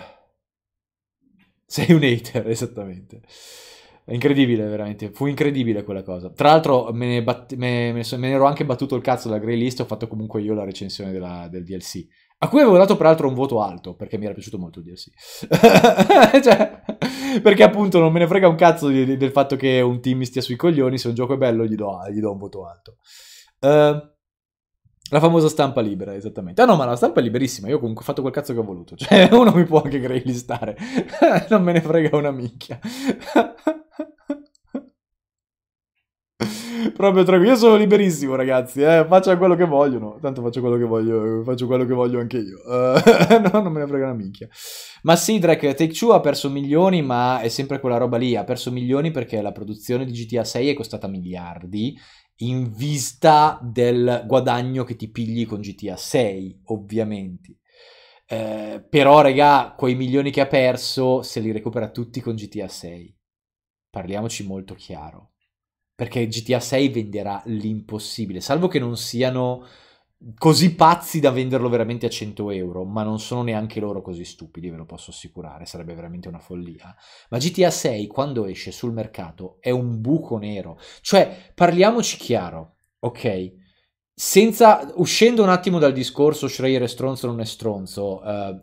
sei un hater, *laughs* esattamente. È incredibile, veramente. Fu incredibile quella cosa. Tra l'altro, me ne, bat- me, me, so- me ne ero anche battuto il cazzo dalla Grey List. Ho fatto comunque io la recensione della, del DLC. A cui avevo dato peraltro un voto alto, perché mi era piaciuto molto il DLC. *laughs* cioè, perché appunto non me ne frega un cazzo di, di, del fatto che un team mi stia sui coglioni. Se un gioco è bello, gli do, gli do un voto alto. Eh, la famosa stampa libera, esattamente. Ah no, ma la stampa è liberissima, io comunque ho fatto quel cazzo che ho voluto. Cioè, *laughs* uno mi può anche greylistare. *laughs* non me ne frega una minchia. *laughs* Proprio tranquillo, io sono liberissimo ragazzi, eh? faccio quello che vogliono, tanto faccio quello che voglio, faccio quello che voglio anche io, uh, no, non me ne frega una minchia. Ma sì, Drake, Take Two ha perso milioni, ma è sempre quella roba lì, ha perso milioni perché la produzione di GTA 6 è costata miliardi in vista del guadagno che ti pigli con GTA 6, ovviamente. Eh, però, regà, quei milioni che ha perso, se li recupera tutti con GTA 6. Parliamoci molto chiaro. Perché GTA 6 venderà l'impossibile, salvo che non siano così pazzi da venderlo veramente a 100 euro, ma non sono neanche loro così stupidi, ve lo posso assicurare, sarebbe veramente una follia. Ma GTA 6 quando esce sul mercato è un buco nero, cioè parliamoci chiaro, ok? Senza, uscendo un attimo dal discorso Schreier è stronzo o non è stronzo, eh,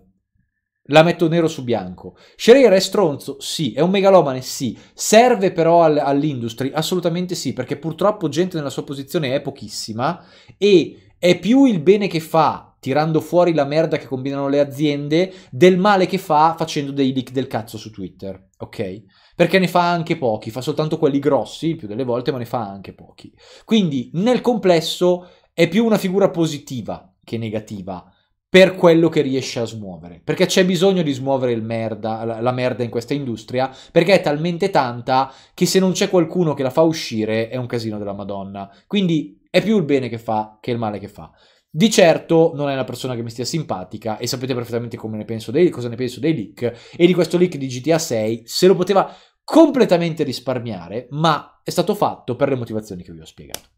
la metto nero su bianco. Schreier è stronzo? Sì. È un megalomane? Sì. Serve però al, all'industria? Assolutamente sì, perché purtroppo gente nella sua posizione è pochissima e è più il bene che fa tirando fuori la merda che combinano le aziende del male che fa facendo dei leak del cazzo su Twitter, ok? Perché ne fa anche pochi, fa soltanto quelli grossi più delle volte, ma ne fa anche pochi. Quindi nel complesso è più una figura positiva che negativa per quello che riesce a smuovere, perché c'è bisogno di smuovere merda, la merda in questa industria, perché è talmente tanta che se non c'è qualcuno che la fa uscire è un casino della Madonna. Quindi è più il bene che fa che il male che fa. Di certo non è una persona che mi stia simpatica e sapete perfettamente ne dei, cosa ne penso dei leak e di questo leak di GTA 6 se lo poteva completamente risparmiare, ma è stato fatto per le motivazioni che vi ho spiegato.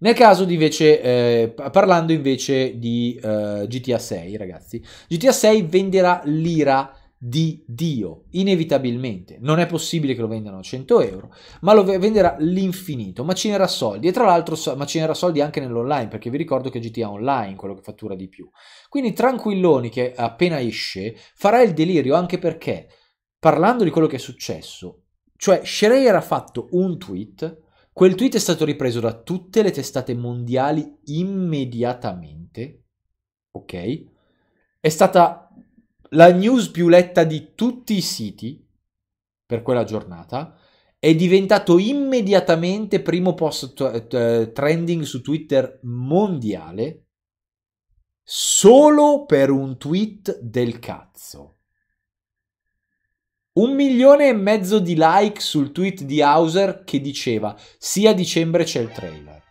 Nel caso di invece, eh, parlando invece di eh, GTA 6, ragazzi, GTA 6 venderà l'ira di Dio, inevitabilmente. Non è possibile che lo vendano a 100 euro, ma lo venderà l'infinito, macinerà soldi e tra l'altro macinerà soldi anche nell'online, perché vi ricordo che GTA Online è quello che fattura di più. Quindi Tranquilloni che appena esce farà il delirio anche perché, parlando di quello che è successo, cioè Schreier ha fatto un tweet, quel tweet è stato ripreso da tutte le testate mondiali immediatamente, ok? È stata la news più letta di tutti i siti per quella giornata, è diventato immediatamente primo post eh, eh, trending su Twitter mondiale solo per un tweet del cazzo. Un milione e mezzo di like sul tweet di Hauser che diceva sì a dicembre c'è il trailer.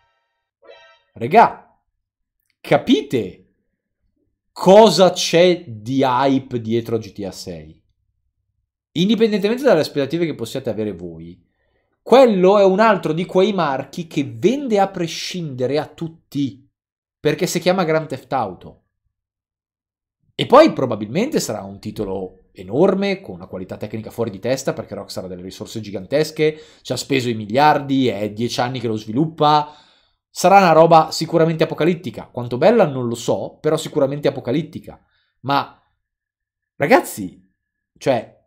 Regà, capite cosa c'è di hype dietro GTA 6. Indipendentemente dalle aspettative che possiate avere voi, quello è un altro di quei marchi che vende a prescindere a tutti, perché si chiama Grand Theft Auto. E poi probabilmente sarà un titolo enorme, con una qualità tecnica fuori di testa, perché Rockstar ha delle risorse gigantesche, ci ha speso i miliardi, è dieci anni che lo sviluppa, Sarà una roba sicuramente apocalittica, quanto bella non lo so, però sicuramente apocalittica. Ma ragazzi, cioè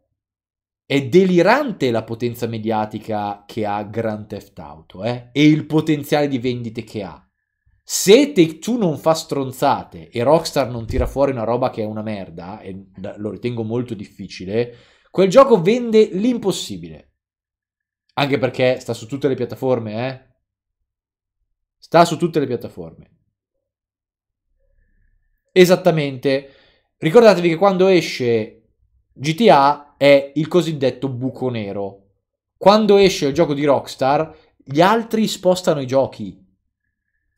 è delirante la potenza mediatica che ha Grand Theft Auto eh? e il potenziale di vendite che ha. Se Take-Two non fa stronzate e Rockstar non tira fuori una roba che è una merda, e lo ritengo molto difficile, quel gioco vende l'impossibile. Anche perché sta su tutte le piattaforme, eh? Sta su tutte le piattaforme. Esattamente. Ricordatevi che quando esce GTA è il cosiddetto buco nero. Quando esce il gioco di Rockstar, gli altri spostano i giochi.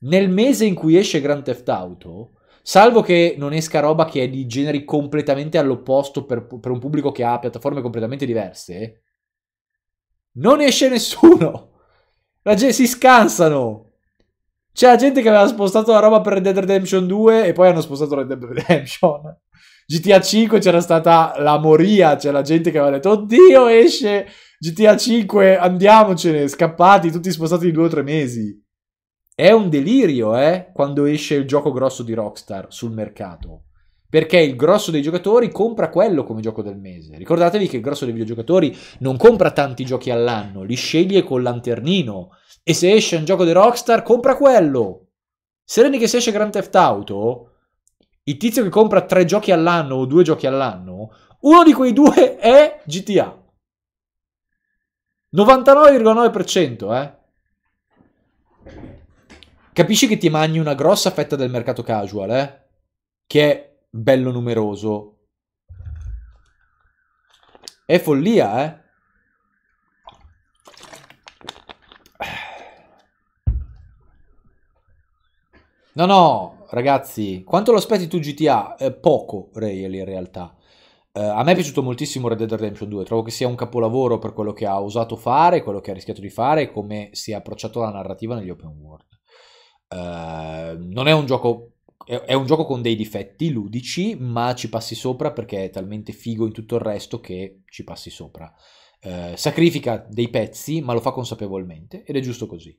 Nel mese in cui esce Grand Theft Auto, salvo che non esca roba che è di generi completamente all'opposto per, per un pubblico che ha piattaforme completamente diverse, non esce nessuno. La gente si scansano. C'era gente che aveva spostato la roba per Red Dead Redemption 2 e poi hanno spostato Red Dead Redemption. GTA *laughs* 5 c'era stata la moria, c'era la gente che aveva detto oddio esce GTA 5, andiamocene, scappati, tutti spostati di due o tre mesi. È un delirio, eh, quando esce il gioco grosso di Rockstar sul mercato. Perché il grosso dei giocatori compra quello come gioco del mese. Ricordatevi che il grosso dei videogiocatori non compra tanti giochi all'anno, li sceglie col lanternino e se esce un gioco di Rockstar, compra quello. Se Sereni che se esce Grand Theft Auto, il tizio che compra tre giochi all'anno o due giochi all'anno, uno di quei due è GTA. 99,9%, eh. Capisci che ti mangi una grossa fetta del mercato casual, eh? Che è bello numeroso. È follia, eh? No, no, ragazzi, quanto lo aspetti tu GTA? Eh, poco, Rayel, in realtà. Eh, a me è piaciuto moltissimo Red Dead Redemption 2, trovo che sia un capolavoro per quello che ha osato fare, quello che ha rischiato di fare e come si è approcciato alla narrativa negli open world. Eh, non è un gioco è un gioco con dei difetti ludici, ma ci passi sopra perché è talmente figo in tutto il resto che ci passi sopra. Eh, sacrifica dei pezzi, ma lo fa consapevolmente ed è giusto così.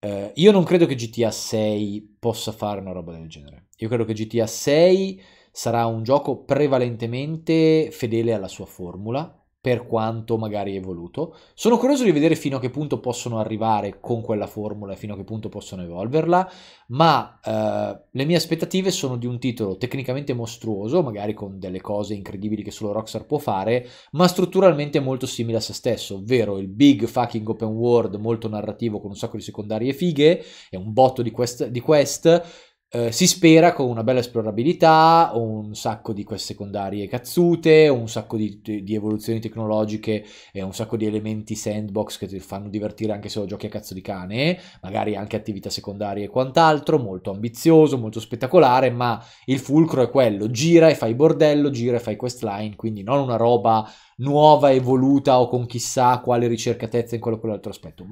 Eh, io non credo che GTA 6 possa fare una roba del genere. Io credo che GTA 6 sarà un gioco prevalentemente fedele alla sua formula, per quanto magari evoluto. Sono curioso di vedere fino a che punto possono arrivare con quella formula e fino a che punto possono evolverla, ma eh, le mie aspettative sono di un titolo tecnicamente mostruoso, magari con delle cose incredibili che solo Rockstar può fare, ma strutturalmente molto simile a se stesso, ovvero il big fucking open world molto narrativo con un sacco di secondarie fighe e un botto di quest, di quest eh, si spera con una bella esplorabilità, un sacco di quest secondarie cazzute, un sacco di, di, evoluzioni tecnologiche e un sacco di elementi sandbox che ti fanno divertire anche se lo giochi a cazzo di cane, magari anche attività secondarie e quant'altro, molto ambizioso, molto spettacolare, ma il fulcro è quello, gira e fai bordello, gira e fai questline, quindi non una roba nuova, evoluta o con chissà quale ricercatezza in quello o quell'altro aspetto.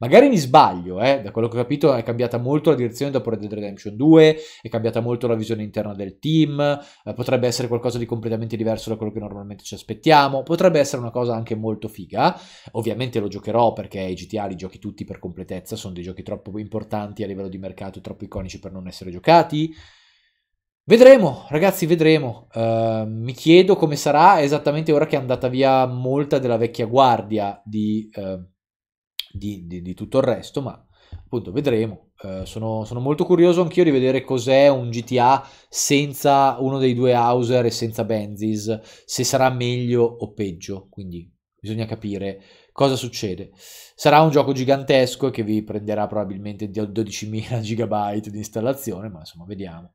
Magari mi sbaglio, eh? da quello che ho capito è cambiata molto la direzione dopo Red Dead Redemption 2, è cambiata molto la visione interna del team, eh, potrebbe essere qualcosa di completamente diverso da quello che normalmente ci aspettiamo, potrebbe essere una cosa anche molto figa, ovviamente lo giocherò perché i GTA li giochi tutti per completezza, sono dei giochi troppo importanti a livello di mercato, troppo iconici per non essere giocati. Vedremo, ragazzi, vedremo. Uh, mi chiedo come sarà esattamente ora che è andata via molta della vecchia guardia di... Uh, di, di, di tutto il resto, ma appunto vedremo. Eh, sono, sono, molto curioso anch'io di vedere cos'è un GTA senza uno dei due Hauser e senza Benzis, se sarà meglio o peggio, quindi bisogna capire cosa succede. Sarà un gioco gigantesco che vi prenderà probabilmente 12.000 GB di installazione, ma insomma vediamo.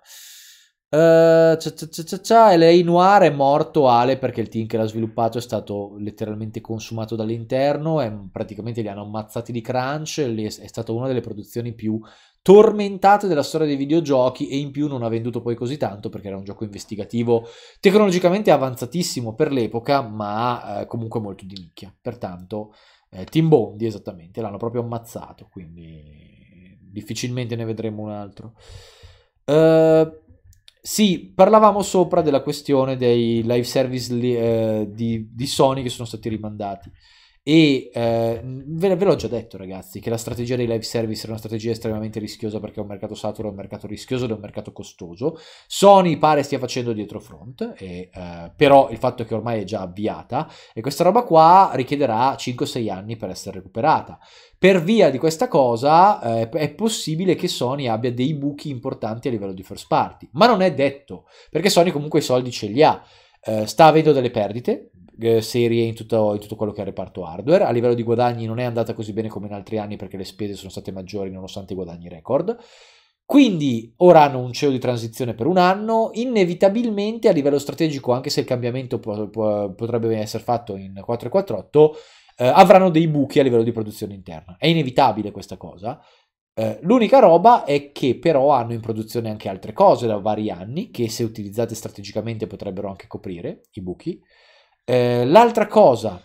Uh, c'è, c'è, c'è, c'è, Noir è morto Ale perché il team che l'ha sviluppato è stato letteralmente consumato dall'interno e praticamente li hanno ammazzati di crunch, è stata una delle produzioni più tormentate della storia dei videogiochi e in più non ha venduto poi così tanto perché era un gioco investigativo tecnologicamente avanzatissimo per l'epoca ma eh, comunque molto di nicchia, pertanto eh, Team Bondi esattamente, l'hanno proprio ammazzato quindi difficilmente ne vedremo un altro. Uh, sì, parlavamo sopra della questione dei live service eh, di, di Sony che sono stati rimandati. E eh, ve, ve, l'ho già detto, ragazzi, che la strategia dei live service è una strategia estremamente rischiosa perché è un mercato saturo, è un mercato rischioso ed è un mercato costoso. Sony pare stia facendo dietro front, e, eh, però il fatto è che ormai è già avviata e questa roba qua richiederà 5-6 anni per essere recuperata. Per via di questa cosa eh, è possibile che Sony abbia dei buchi importanti a livello di first party, ma non è detto, perché Sony comunque i soldi ce li ha. Eh, sta avendo delle perdite, eh, serie in tutto, in tutto, quello che è il reparto hardware. A livello di guadagni non è andata così bene come in altri anni perché le spese sono state maggiori nonostante i guadagni record. Quindi ora hanno un CEO di transizione per un anno, inevitabilmente a livello strategico, anche se il cambiamento po- po- potrebbe essere fatto in 448, eh, avranno dei buchi a livello di produzione interna. È inevitabile questa cosa. Eh, l'unica roba è che però hanno in produzione anche altre cose da vari anni che se utilizzate strategicamente potrebbero anche coprire i buchi. Eh, l'altra cosa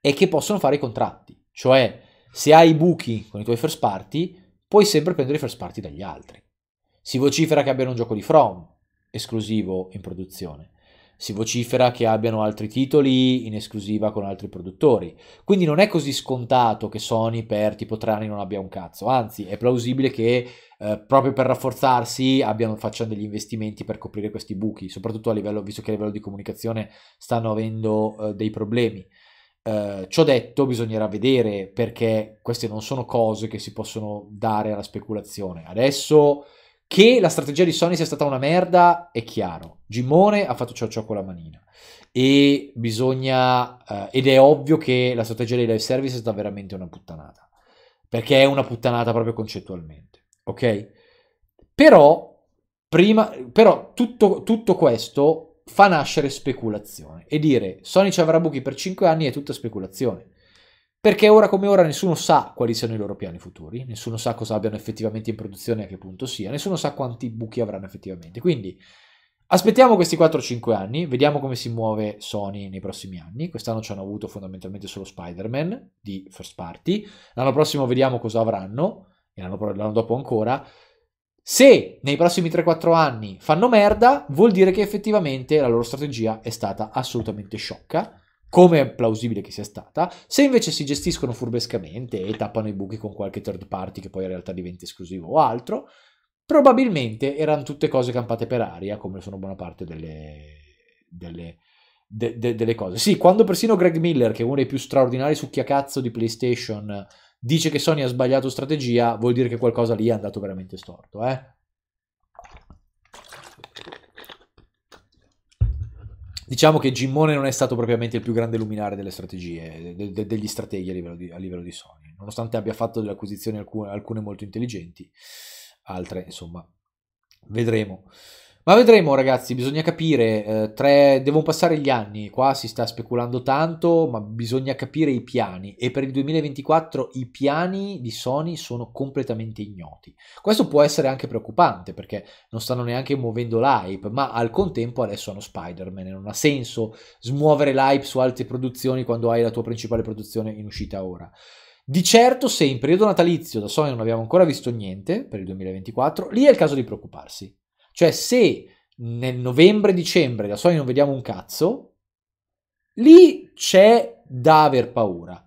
è che possono fare i contratti, cioè se hai i buchi con i tuoi first party, puoi sempre prendere i first party dagli altri. Si vocifera che abbiano un gioco di From esclusivo in produzione si vocifera che abbiano altri titoli in esclusiva con altri produttori. Quindi non è così scontato che Sony per tipo tre anni non abbia un cazzo, anzi è plausibile che eh, proprio per rafforzarsi abbiano, facciano degli investimenti per coprire questi buchi, soprattutto a livello, visto che a livello di comunicazione stanno avendo eh, dei problemi. Uh, ciò detto, bisognerà vedere perché queste non sono cose che si possono dare alla speculazione. Adesso che la strategia di Sony sia stata una merda è chiaro. Gimone ha fatto ciò ciò con la manina. E bisogna. Eh, ed è ovvio che la strategia dei live service è stata veramente una puttanata. Perché è una puttanata proprio concettualmente. Ok? Però, prima, però tutto, tutto questo fa nascere speculazione. E dire Sony ci avrà buchi per 5 anni è tutta speculazione perché ora come ora nessuno sa quali siano i loro piani futuri, nessuno sa cosa abbiano effettivamente in produzione e a che punto sia, nessuno sa quanti buchi avranno effettivamente. Quindi aspettiamo questi 4-5 anni, vediamo come si muove Sony nei prossimi anni. Quest'anno ci hanno avuto fondamentalmente solo Spider-Man di first party, l'anno prossimo vediamo cosa avranno e l'anno, l'anno dopo ancora. Se nei prossimi 3-4 anni fanno merda, vuol dire che effettivamente la loro strategia è stata assolutamente sciocca come è plausibile che sia stata, se invece si gestiscono furbescamente e tappano i buchi con qualche third party che poi in realtà diventa esclusivo o altro, probabilmente erano tutte cose campate per aria, come sono buona parte delle, delle, de, de, delle cose. Sì, quando persino Greg Miller, che è uno dei più straordinari succhiacazzo di PlayStation, dice che Sony ha sbagliato strategia, vuol dire che qualcosa lì è andato veramente storto, eh? diciamo che Gimmone non è stato propriamente il più grande luminare delle strategie, de, de, degli strateghi a livello, di, a livello, di, Sony, nonostante abbia fatto delle acquisizioni alcune, alcune molto intelligenti, altre insomma vedremo. Ma vedremo ragazzi, bisogna capire, eh, tre... devono passare gli anni, qua si sta speculando tanto, ma bisogna capire i piani e per il 2024 i piani di Sony sono completamente ignoti. Questo può essere anche preoccupante perché non stanno neanche muovendo l'hype, ma al contempo adesso hanno Spider-Man e non ha senso smuovere l'hype su altre produzioni quando hai la tua principale produzione in uscita ora. Di certo, se in periodo natalizio da Sony non abbiamo ancora visto niente per il 2024, lì è il caso di preoccuparsi. Cioè se nel novembre-dicembre da soli non vediamo un cazzo, lì c'è da aver paura.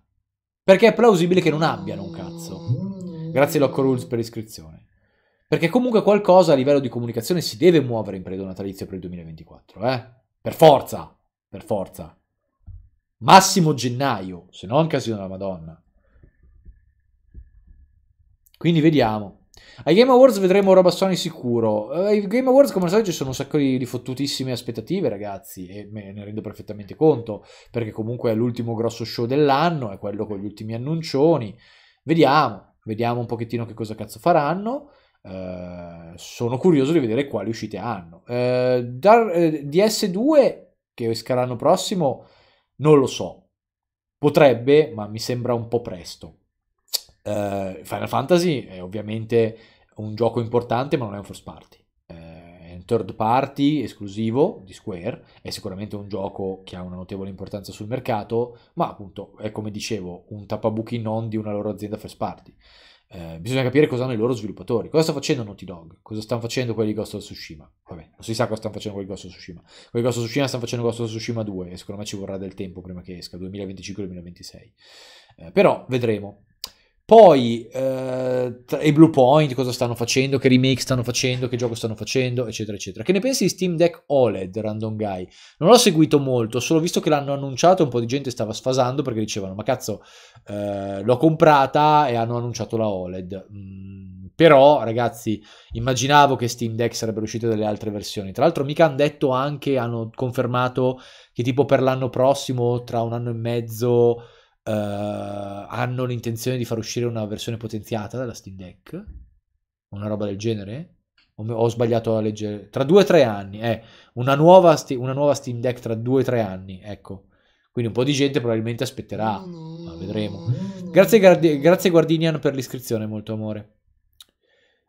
Perché è plausibile che non abbiano un cazzo. Grazie Locco Rules per l'iscrizione. Perché comunque qualcosa a livello di comunicazione si deve muovere in periodo natalizio per il 2024, eh? Per forza, per forza. Massimo gennaio, se no un casino della Madonna. Quindi vediamo. Ai Game Awards vedremo Robassoni sicuro. Eh, ai Game Awards, come al solito, ci sono un sacco di, di fottutissime aspettative, ragazzi, e me ne rendo perfettamente conto, perché comunque è l'ultimo grosso show dell'anno, è quello con gli ultimi annuncioni. Vediamo, vediamo un pochettino che cosa cazzo faranno. Eh, sono curioso di vedere quali uscite hanno. Eh, Dar, eh, DS2, che esca l'anno prossimo, non lo so. Potrebbe, ma mi sembra un po' presto. Uh, Final Fantasy è ovviamente un gioco importante, ma non è un first party. Uh, è un third party esclusivo di Square, è sicuramente un gioco che ha una notevole importanza sul mercato, ma appunto è come dicevo un tappabuchi non di una loro azienda first party. Uh, bisogna capire cosa hanno i loro sviluppatori. Cosa sta facendo Naughty Dog? Cosa stanno facendo quelli di Ghost of Tsushima? Vabbè, non si sa cosa stanno facendo quelli di Ghost of Tsushima. Quelli di Ghost of Tsushima stanno facendo Ghost of Tsushima 2 e secondo me ci vorrà del tempo prima che esca, 2025-2026. Uh, però vedremo. Poi eh, e Blue Point cosa stanno facendo, che remake stanno facendo, che gioco stanno facendo, eccetera, eccetera. Che ne pensi di Steam Deck OLED, Random Guy? Non l'ho seguito molto, solo visto che l'hanno annunciato un po' di gente stava sfasando perché dicevano, ma cazzo, eh, l'ho comprata e hanno annunciato la OLED. Mm, però, ragazzi, immaginavo che Steam Deck sarebbero uscite delle altre versioni. Tra l'altro, mica hanno detto anche, hanno confermato che tipo per l'anno prossimo, tra un anno e mezzo eh, hanno l'intenzione di far uscire una versione potenziata della Steam Deck? Una roba del genere? O ho sbagliato a leggere? Tra due o tre anni, eh, una nuova, una nuova Steam Deck tra due o tre anni, ecco. Quindi un po' di gente probabilmente aspetterà, ma vedremo. Grazie, grazie Guardinian per l'iscrizione, molto amore.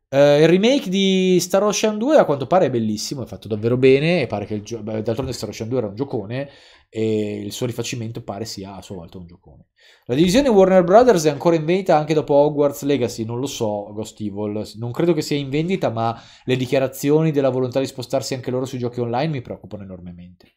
Uh, il remake di Star Ocean 2 a quanto pare è bellissimo, è fatto davvero bene e pare che il gioco, d'altronde Star Ocean 2 era un giocone, e il suo rifacimento pare sia a sua volta un giocone. La divisione Warner Brothers è ancora in vendita anche dopo Hogwarts Legacy, non lo so, Ghost Evil, non credo che sia in vendita, ma le dichiarazioni della volontà di spostarsi anche loro sui giochi online mi preoccupano enormemente.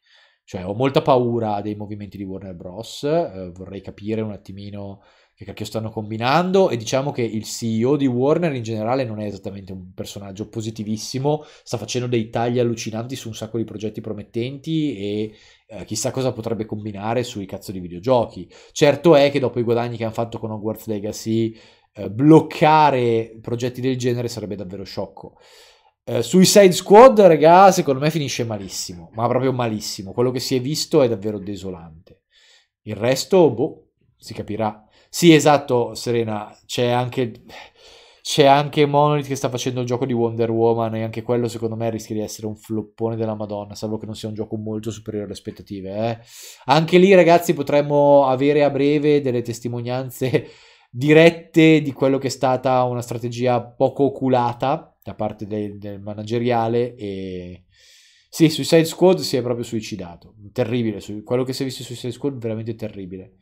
Cioè, ho molta paura dei movimenti di Warner Bros. Eh, vorrei capire un attimino che cacchio stanno combinando. E diciamo che il CEO di Warner in generale non è esattamente un personaggio positivissimo. Sta facendo dei tagli allucinanti su un sacco di progetti promettenti e eh, chissà cosa potrebbe combinare sui cazzo di videogiochi. Certo è che dopo i guadagni che hanno fatto con Hogwarts Legacy, eh, bloccare progetti del genere sarebbe davvero sciocco. Eh, Suicide Squad, regà, secondo me finisce malissimo, ma proprio malissimo. Quello che si è visto è davvero desolante. Il resto, boh, si capirà. Sì, esatto, Serena, c'è anche... C'è anche Monolith che sta facendo il gioco di Wonder Woman e anche quello secondo me rischia di essere un floppone della Madonna, salvo che non sia un gioco molto superiore alle aspettative. Eh. Anche lì ragazzi potremmo avere a breve delle testimonianze dirette di quello che è stata una strategia poco oculata da parte del, del manageriale e sì, Suicide Squad si è proprio suicidato, terribile, quello che si è visto su Suicide Squad veramente terribile.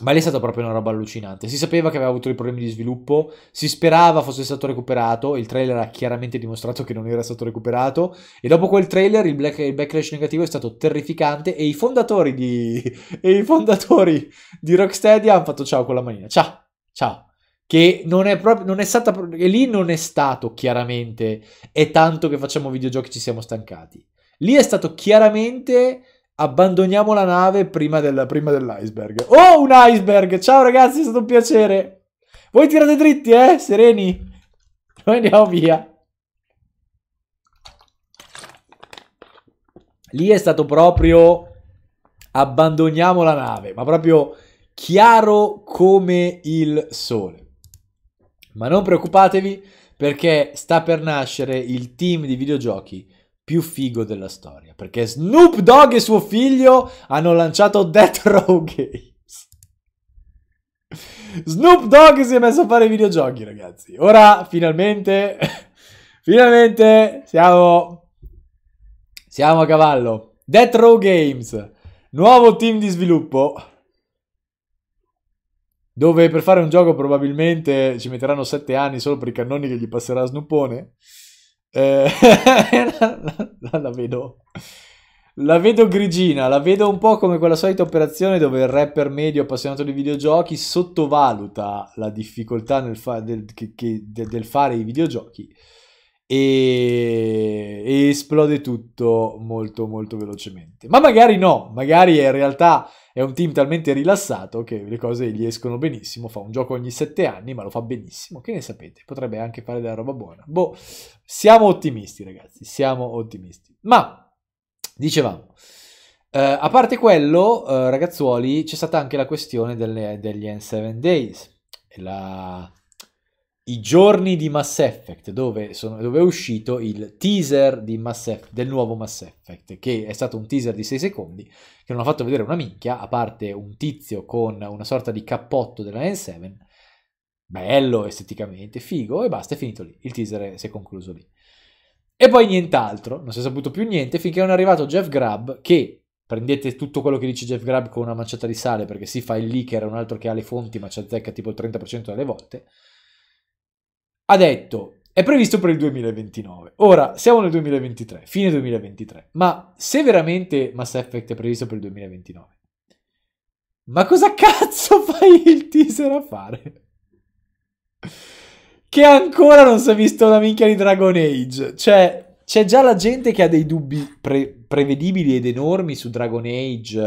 Ma lì è stata proprio una roba allucinante. Si sapeva che aveva avuto dei problemi di sviluppo, si sperava fosse stato recuperato, il trailer ha chiaramente dimostrato che non era stato recuperato, e dopo quel trailer il, black, il backlash negativo è stato terrificante e i fondatori di, *laughs* e i fondatori di Rocksteady hanno fatto ciao con la manina. Ciao, ciao che non è proprio, non è stata, e lì non è stato chiaramente, è tanto che facciamo videogiochi e ci siamo stancati. Lì è stato chiaramente abbandoniamo la nave prima, del, prima dell'iceberg. Oh, un iceberg! Ciao ragazzi, è stato un piacere. Voi tirate dritti, eh? Sereni. Noi andiamo via. Lì è stato proprio abbandoniamo la nave, ma proprio chiaro come il sole. Ma non preoccupatevi perché sta per nascere il team di videogiochi più figo della storia perché Snoop Dogg e suo figlio hanno lanciato Death Row Games. Snoop Dogg si è messo a fare videogiochi, ragazzi. Ora, finalmente, *laughs* finalmente siamo, siamo a cavallo. Death Row Games, nuovo team di sviluppo dove per fare un gioco probabilmente ci metteranno 7 anni solo per i cannoni che gli passerà Snoopone. Eh, *laughs* la, la, la, vedo, la vedo grigina, la vedo un po' come quella solita operazione dove il rapper medio appassionato di videogiochi sottovaluta la difficoltà fa, del, che, che, del fare i videogiochi e, e esplode tutto molto molto velocemente. Ma magari no, magari in realtà è un team talmente rilassato che le cose gli escono benissimo, fa un gioco ogni sette anni ma lo fa benissimo, che ne sapete, potrebbe anche fare della roba buona. Boh, siamo ottimisti ragazzi, siamo ottimisti. Ma, dicevamo... Uh, a parte quello, uh, ragazzuoli, c'è stata anche la questione delle, degli N7 Days e la, i giorni di Mass Effect, dove, sono, dove, è uscito il teaser di Mass Effect, del nuovo Mass Effect, che è stato un teaser di 6 secondi, che non ha fatto vedere una minchia, a parte un tizio con una sorta di cappotto della N7, bello esteticamente, figo, e basta, è finito lì, il teaser è, si è concluso lì. E poi nient'altro, non si è saputo più niente, finché non è arrivato Jeff Grubb, che prendete tutto quello che dice Jeff Grubb con una manciata di sale, perché si fa il leaker, un altro che ha le fonti, ma ci azzecca tipo il 30% delle volte, ha detto è previsto per il 2029. Ora, siamo nel 2023, fine 2023, ma se veramente Mass Effect è previsto per il 2029, ma cosa cazzo *laughs* fai il teaser a fare? Che ancora non si è visto una minchia di Dragon Age. Cioè, c'è già la gente che ha dei dubbi pre prevedibili ed enormi su Dragon Age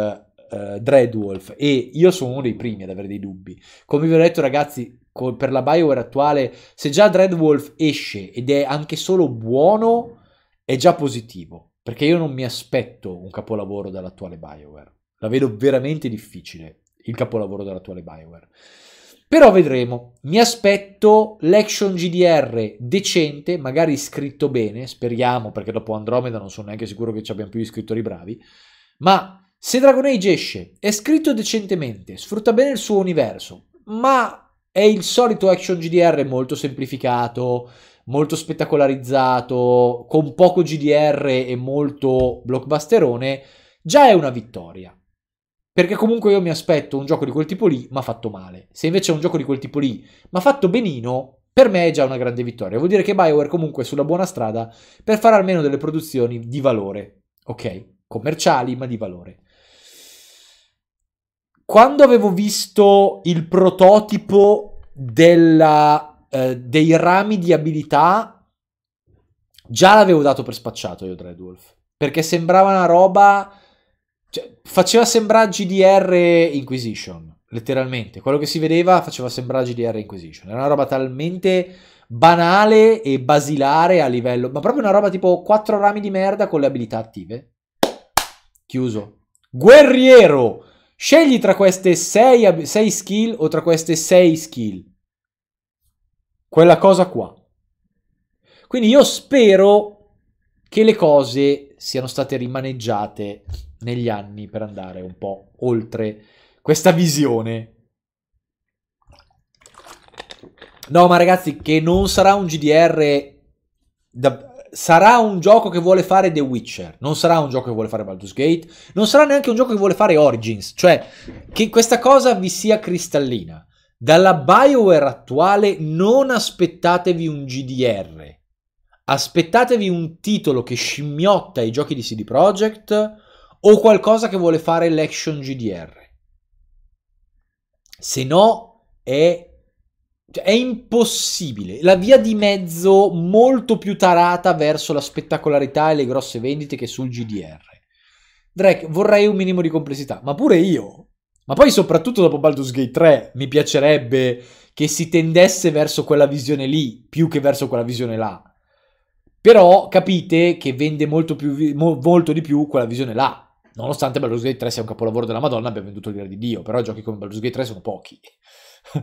uh, Dreadwolf e io sono uno dei primi ad avere dei dubbi. Come vi ho detto ragazzi, col, per la Bioware attuale, se già Dreadwolf esce ed è anche solo buono, è già positivo. Perché io non mi aspetto un capolavoro dall'attuale Bioware. La vedo veramente difficile, il capolavoro dall'attuale Bioware. Però vedremo. Mi aspetto l'action GDR decente, magari scritto bene, speriamo, perché dopo Andromeda non sono neanche sicuro che ci abbiamo più gli scrittori bravi. Ma se Dragon Age esce, è scritto decentemente, sfrutta bene il suo universo, ma è il solito action GDR molto semplificato, molto spettacolarizzato, con poco GDR e molto blockbusterone, già è una vittoria. Perché comunque io mi aspetto un gioco di quel tipo lì, ma fatto male. Se invece è un gioco di quel tipo lì, ma fatto benino, per me è già una grande vittoria. Vuol dire che Bioware comunque è sulla buona strada per fare almeno delle produzioni di valore. Ok? Commerciali, ma di valore quando avevo visto il prototipo della, eh, dei rami di abilità, già l'avevo dato per spacciato io Dreadwolf. Perché sembrava una roba... Cioè, faceva sembrare GDR Inquisition, letteralmente. Quello che si vedeva faceva sembrare GDR Inquisition. Era una roba talmente banale e basilare a livello... Ma proprio una roba tipo quattro rami di merda con le abilità attive. Chiuso. Guerriero! Scegli tra queste 6 skill o tra queste 6 skill. Quella cosa qua. Quindi io spero che le cose siano state rimaneggiate negli anni per andare un po' oltre questa visione. No, ma ragazzi, che non sarà un GDR da, sarà un gioco che vuole fare The Witcher, non sarà un gioco che vuole fare Baldur's Gate, non sarà neanche un gioco che vuole fare Origins, cioè che questa cosa vi sia cristallina. Dalla BioWare attuale non aspettatevi un GDR, aspettatevi un titolo che scimmiotta i giochi di CD Projekt o qualcosa che vuole fare l'action GDR. Se no è cioè, è impossibile. La via di mezzo molto più tarata verso la spettacolarità e le grosse vendite che sul GDR. Drake, vorrei un minimo di complessità, ma pure io. Ma poi soprattutto dopo Baldur's Gate 3 mi piacerebbe che si tendesse verso quella visione lì, più che verso quella visione là. Però capite che vende molto, più, molto di più quella visione là. Nonostante Baldur's Gate 3 sia un capolavoro della Madonna, abbia venduto il l'ira di Dio, però giochi come Baldur's Gate 3 sono pochi. *laughs*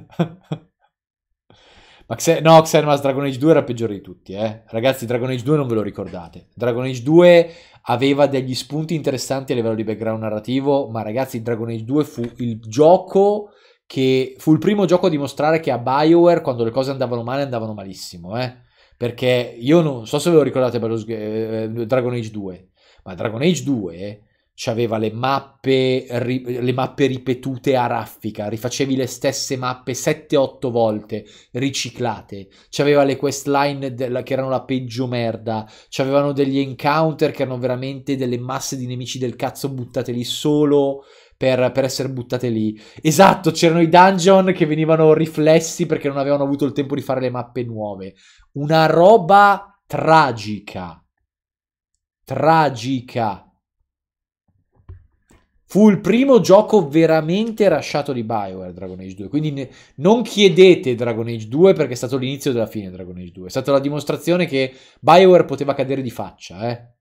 Ma Xe- no, Xenoblade Dragon Age 2 era peggiore di tutti, eh. Ragazzi, Dragon Age 2 non ve lo ricordate. Dragon Age 2 aveva degli spunti interessanti a livello di background narrativo, ma ragazzi, Dragon Age 2 fu il gioco che fu il primo gioco a dimostrare che a BioWare quando le cose andavano male andavano malissimo, eh. Perché io non so se ve lo ricordate per lo, eh, Dragon Age 2, ma Dragon Age 2 c'aveva le mappe, ri, le mappe ripetute a raffica, rifacevi le stesse mappe 7-8 volte, riciclate, c'aveva le questline della, che erano la peggio merda, c'avevano degli encounter che erano veramente delle masse di nemici del cazzo buttate lì solo per, per, essere buttate lì. Esatto, c'erano i dungeon che venivano riflessi perché non avevano avuto il tempo di fare le mappe nuove. Una roba tragica. Tragica. Fu il primo gioco veramente rasciato di Bioware Dragon Age 2, quindi non chiedete Dragon Age 2 perché è stato l'inizio della fine Dragon Age 2, è stata la dimostrazione che Bioware poteva cadere di faccia, eh.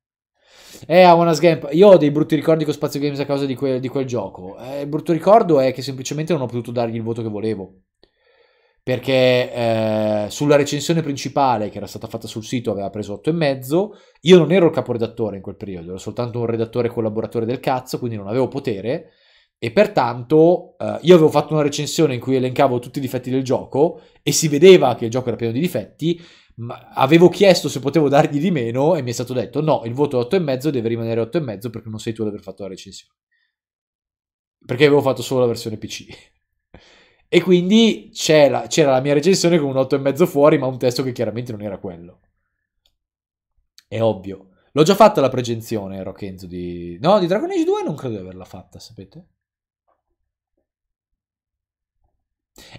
Eh, a One io ho dei brutti ricordi con Spazio Games a causa di, que di quel gioco. Eh, il brutto ricordo è che semplicemente non ho potuto dargli il voto che volevo perché eh, sulla recensione principale che era stata fatta sul sito aveva preso 8,5, io non ero il caporedattore in quel periodo, ero soltanto un redattore collaboratore del cazzo, quindi non avevo potere e pertanto eh, io avevo fatto una recensione in cui elencavo tutti i difetti del gioco e si vedeva che il gioco era pieno di difetti, ma avevo chiesto se potevo dargli di meno e mi è stato detto no, il voto è 8,5 deve rimanere 8,5 perché non sei tu ad aver fatto la recensione. Perché avevo fatto solo la versione PC. E quindi la, c'era la mia recensione con un 8 e mezzo fuori, ma un testo che chiaramente non era quello. È ovvio. L'ho già fatta la pregenzione, Rokenzo, di... No, di Dragon Age 2 non credo di averla fatta, sapete?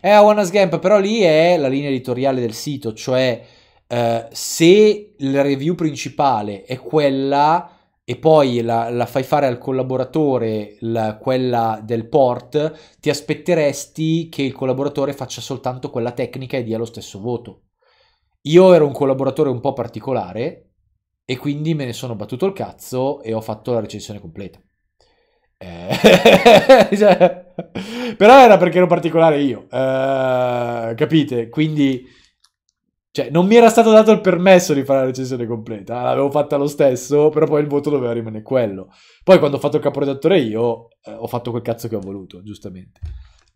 È a One Gamp, però lì è la linea editoriale del sito, cioè eh, se la review principale è quella e poi la, la fai fare al collaboratore la, quella del port, ti aspetteresti che il collaboratore faccia soltanto quella tecnica e dia lo stesso voto. Io ero un collaboratore un po' particolare e quindi me ne sono battuto il cazzo e ho fatto la recensione completa. Eh, *laughs* cioè, però era perché ero particolare io, eh, capite? Quindi cioè, non mi era stato dato il permesso di fare la recensione completa, l'avevo fatta lo stesso, però poi il voto doveva rimanere quello. Poi quando ho fatto il caporedattore io, eh, ho fatto quel cazzo che ho voluto, giustamente.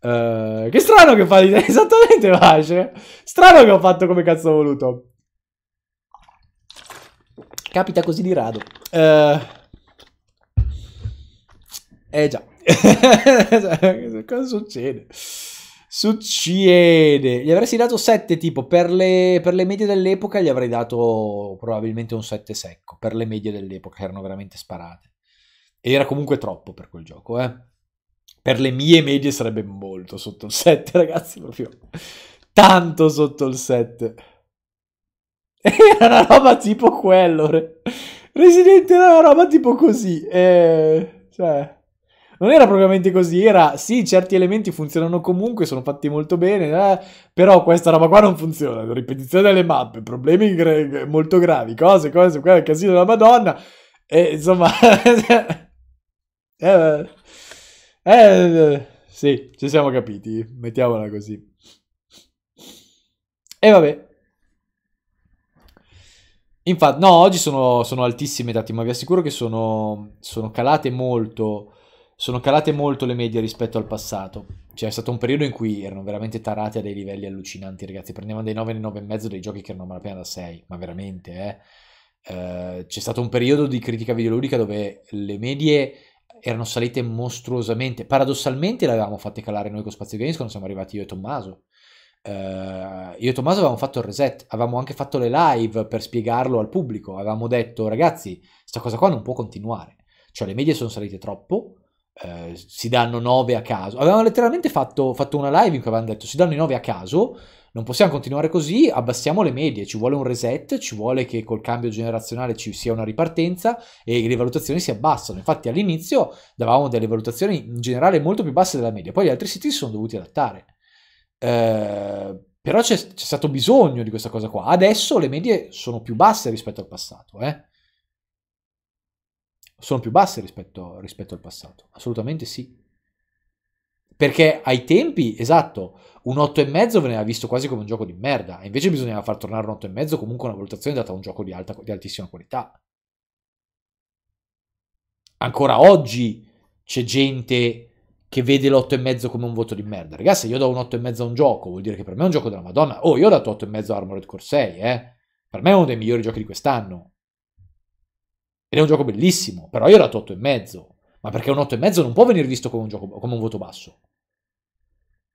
Uh, che strano che fa di te, *laughs* esattamente Vace. Strano che ho fatto come cazzo ho voluto. Capita così di rado. Uh, eh già. *laughs* Cosa succede? Succede. Gli avresti dato 7 tipo per le, per le medie dell'epoca, gli avrei dato probabilmente un 7 secco. Per le medie dell'epoca erano veramente sparate. E era comunque troppo per quel gioco, eh. Per le mie medie sarebbe molto sotto il 7, *laughs* ragazzi, proprio tanto sotto il 7. *laughs* Era una roba tipo quello. Re. Resident era una roba tipo così. eh, Cioè non era propriamente così, era sì, certi elementi funzionano comunque, sono fatti molto bene, eh, però questa roba qua non funziona, ripetizione delle mappe, problemi gre- molto gravi, cose, cose, qua, casino della Madonna, e insomma... *laughs* Eh, eh, eh, sì, ci siamo capiti, mettiamola così. E vabbè. Infatti, no, oggi sono, sono altissime dati, ma vi assicuro che sono, sono calate molto sono calate molto le medie rispetto al passato. C'è cioè, stato un periodo in cui erano veramente tarate a dei livelli allucinanti, ragazzi. Prendevano dei 9 e 9,5 dei giochi che erano malapena da 6, ma veramente, eh. Uh, c'è stato un periodo di critica videoludica dove le medie erano salite mostruosamente. Paradossalmente le avevamo fatte calare noi con Spazio Games quando siamo arrivati io e Tommaso. Uh, io e Tommaso avevamo fatto il reset, avevamo anche fatto le live per spiegarlo al pubblico. Avevamo detto, ragazzi, questa cosa qua non può continuare. Cioè, le medie sono salite troppo, eh, si danno 9 a caso. Avevamo letteralmente fatto, fatto una live in cui avevamo detto si danno i 9 a caso, non possiamo continuare così, abbassiamo le medie, ci vuole un reset, ci vuole che col cambio generazionale ci sia una ripartenza e le valutazioni si abbassano. Infatti all'inizio davamo delle valutazioni in generale molto più basse della media, poi gli altri siti si sono dovuti adattare. Eh, però c'è, stato bisogno di questa cosa qua. Adesso le medie sono più basse rispetto al passato, eh? sono più basse rispetto, rispetto al passato, assolutamente sì. Perché ai tempi, esatto, un 8,5 veniva visto quasi come un gioco di merda, e invece bisognava far tornare un 8,5 comunque una valutazione data a un gioco di, alta, di altissima qualità. Ancora oggi c'è gente che vede l'8,5 come un voto di merda. Ragazzi, io do un 8,5 a un gioco, vuol dire che per me è un gioco della Madonna. Oh, io ho dato 8,5 a Armored Core 6, eh. Per me è uno dei migliori giochi di quest'anno. Ed è un gioco bellissimo, però io ho dato 8,5. Ma perché un 8,5 non può venire visto come un, gioco, come un voto basso.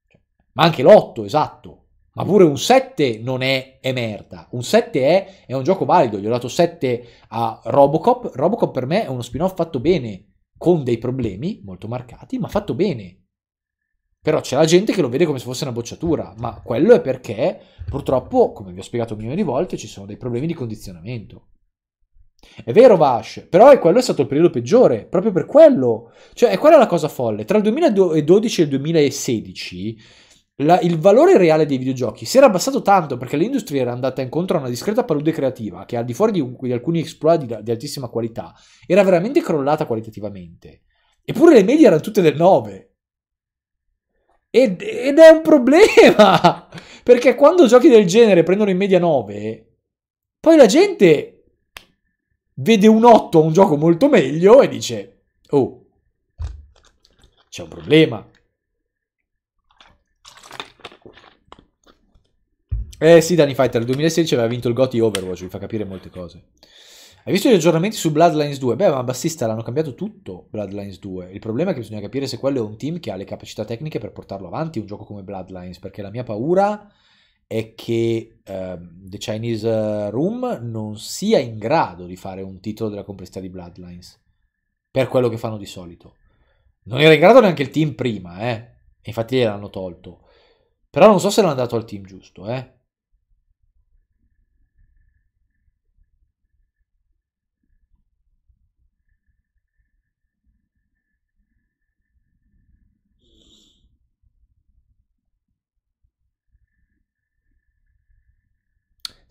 Cioè, ma anche l'8, esatto. Ma pure un 7 non è, è merda. Un 7 è, è, un gioco valido. Gli ho dato 7 a Robocop. Robocop per me è uno spin-off fatto bene, con dei problemi molto marcati, ma fatto bene. Però c'è la gente che lo vede come se fosse una bocciatura, ma quello è perché purtroppo, come vi ho spiegato milioni di volte, ci sono dei problemi di condizionamento. È vero Vash, però è quello è stato il periodo peggiore, proprio per quello. Cioè, è la cosa folle. Tra il 2012 e il 2016 la, il valore reale dei videogiochi si era abbassato tanto perché l'industria era andata incontro a una discreta palude creativa che al di fuori di, di alcuni exploit di, di, altissima qualità era veramente crollata qualitativamente. Eppure le medie erano tutte del 9. Ed, ed è un problema! *laughs* Perché quando giochi del genere prendono in media 9, poi la gente vede un 8 a un gioco molto meglio e dice, oh, c'è un problema. Eh sì, Danny Fighter, nel 2016 aveva vinto il GOTY Overwatch, vi fa capire molte cose. Hai visto gli aggiornamenti su Bloodlines 2? Beh, ma bassista, l'hanno cambiato tutto Bloodlines 2. Il problema è che bisogna capire se quello è un team che ha le capacità tecniche per portarlo avanti, un gioco come Bloodlines, perché la mia paura è che uh, The Chinese eh, Room non sia in grado di fare un titolo della complessità di Bloodlines per quello che fanno di solito. Non era in grado neanche il team prima, eh? infatti gliel'hanno tolto. Però non so se l'hanno dato al team giusto, eh?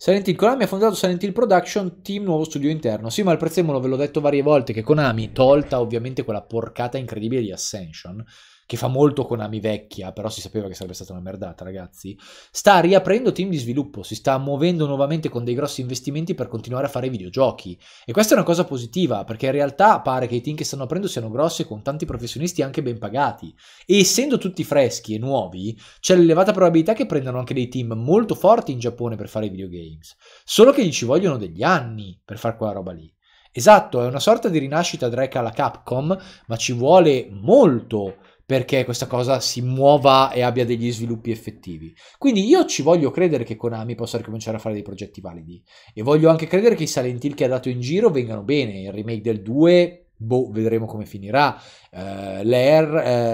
Silent Hill Konami ha fondato Silent Hill Production, team nuovo studio interno. Sì, ma il prezzemolo ve l'ho detto varie volte che Konami, tolta ovviamente quella porcata incredibile di Ascension, che fa molto Konami vecchia, però si sapeva che sarebbe stata una merdata, ragazzi, sta riaprendo team di sviluppo, si sta muovendo nuovamente con dei grossi investimenti per continuare a fare videogiochi. E questa è una cosa positiva, perché in realtà pare che i team che stanno aprendo siano grossi e con tanti professionisti anche ben pagati. E essendo tutti freschi e nuovi, c'è l'elevata probabilità che prendano anche dei team molto forti in Giappone per fare videogames. Solo che gli ci vogliono degli anni per fare quella roba lì. Esatto, è una sorta di rinascita greca alla Capcom, ma ci vuole molto perché questa cosa si muova e abbia degli sviluppi effettivi. Quindi io ci voglio credere che Konami possa ricominciare a fare dei progetti validi e voglio anche credere che i Silent Hill che ha dato in giro vengano bene, il remake del 2 Boh, vedremo come finirà. Uh, l'Air,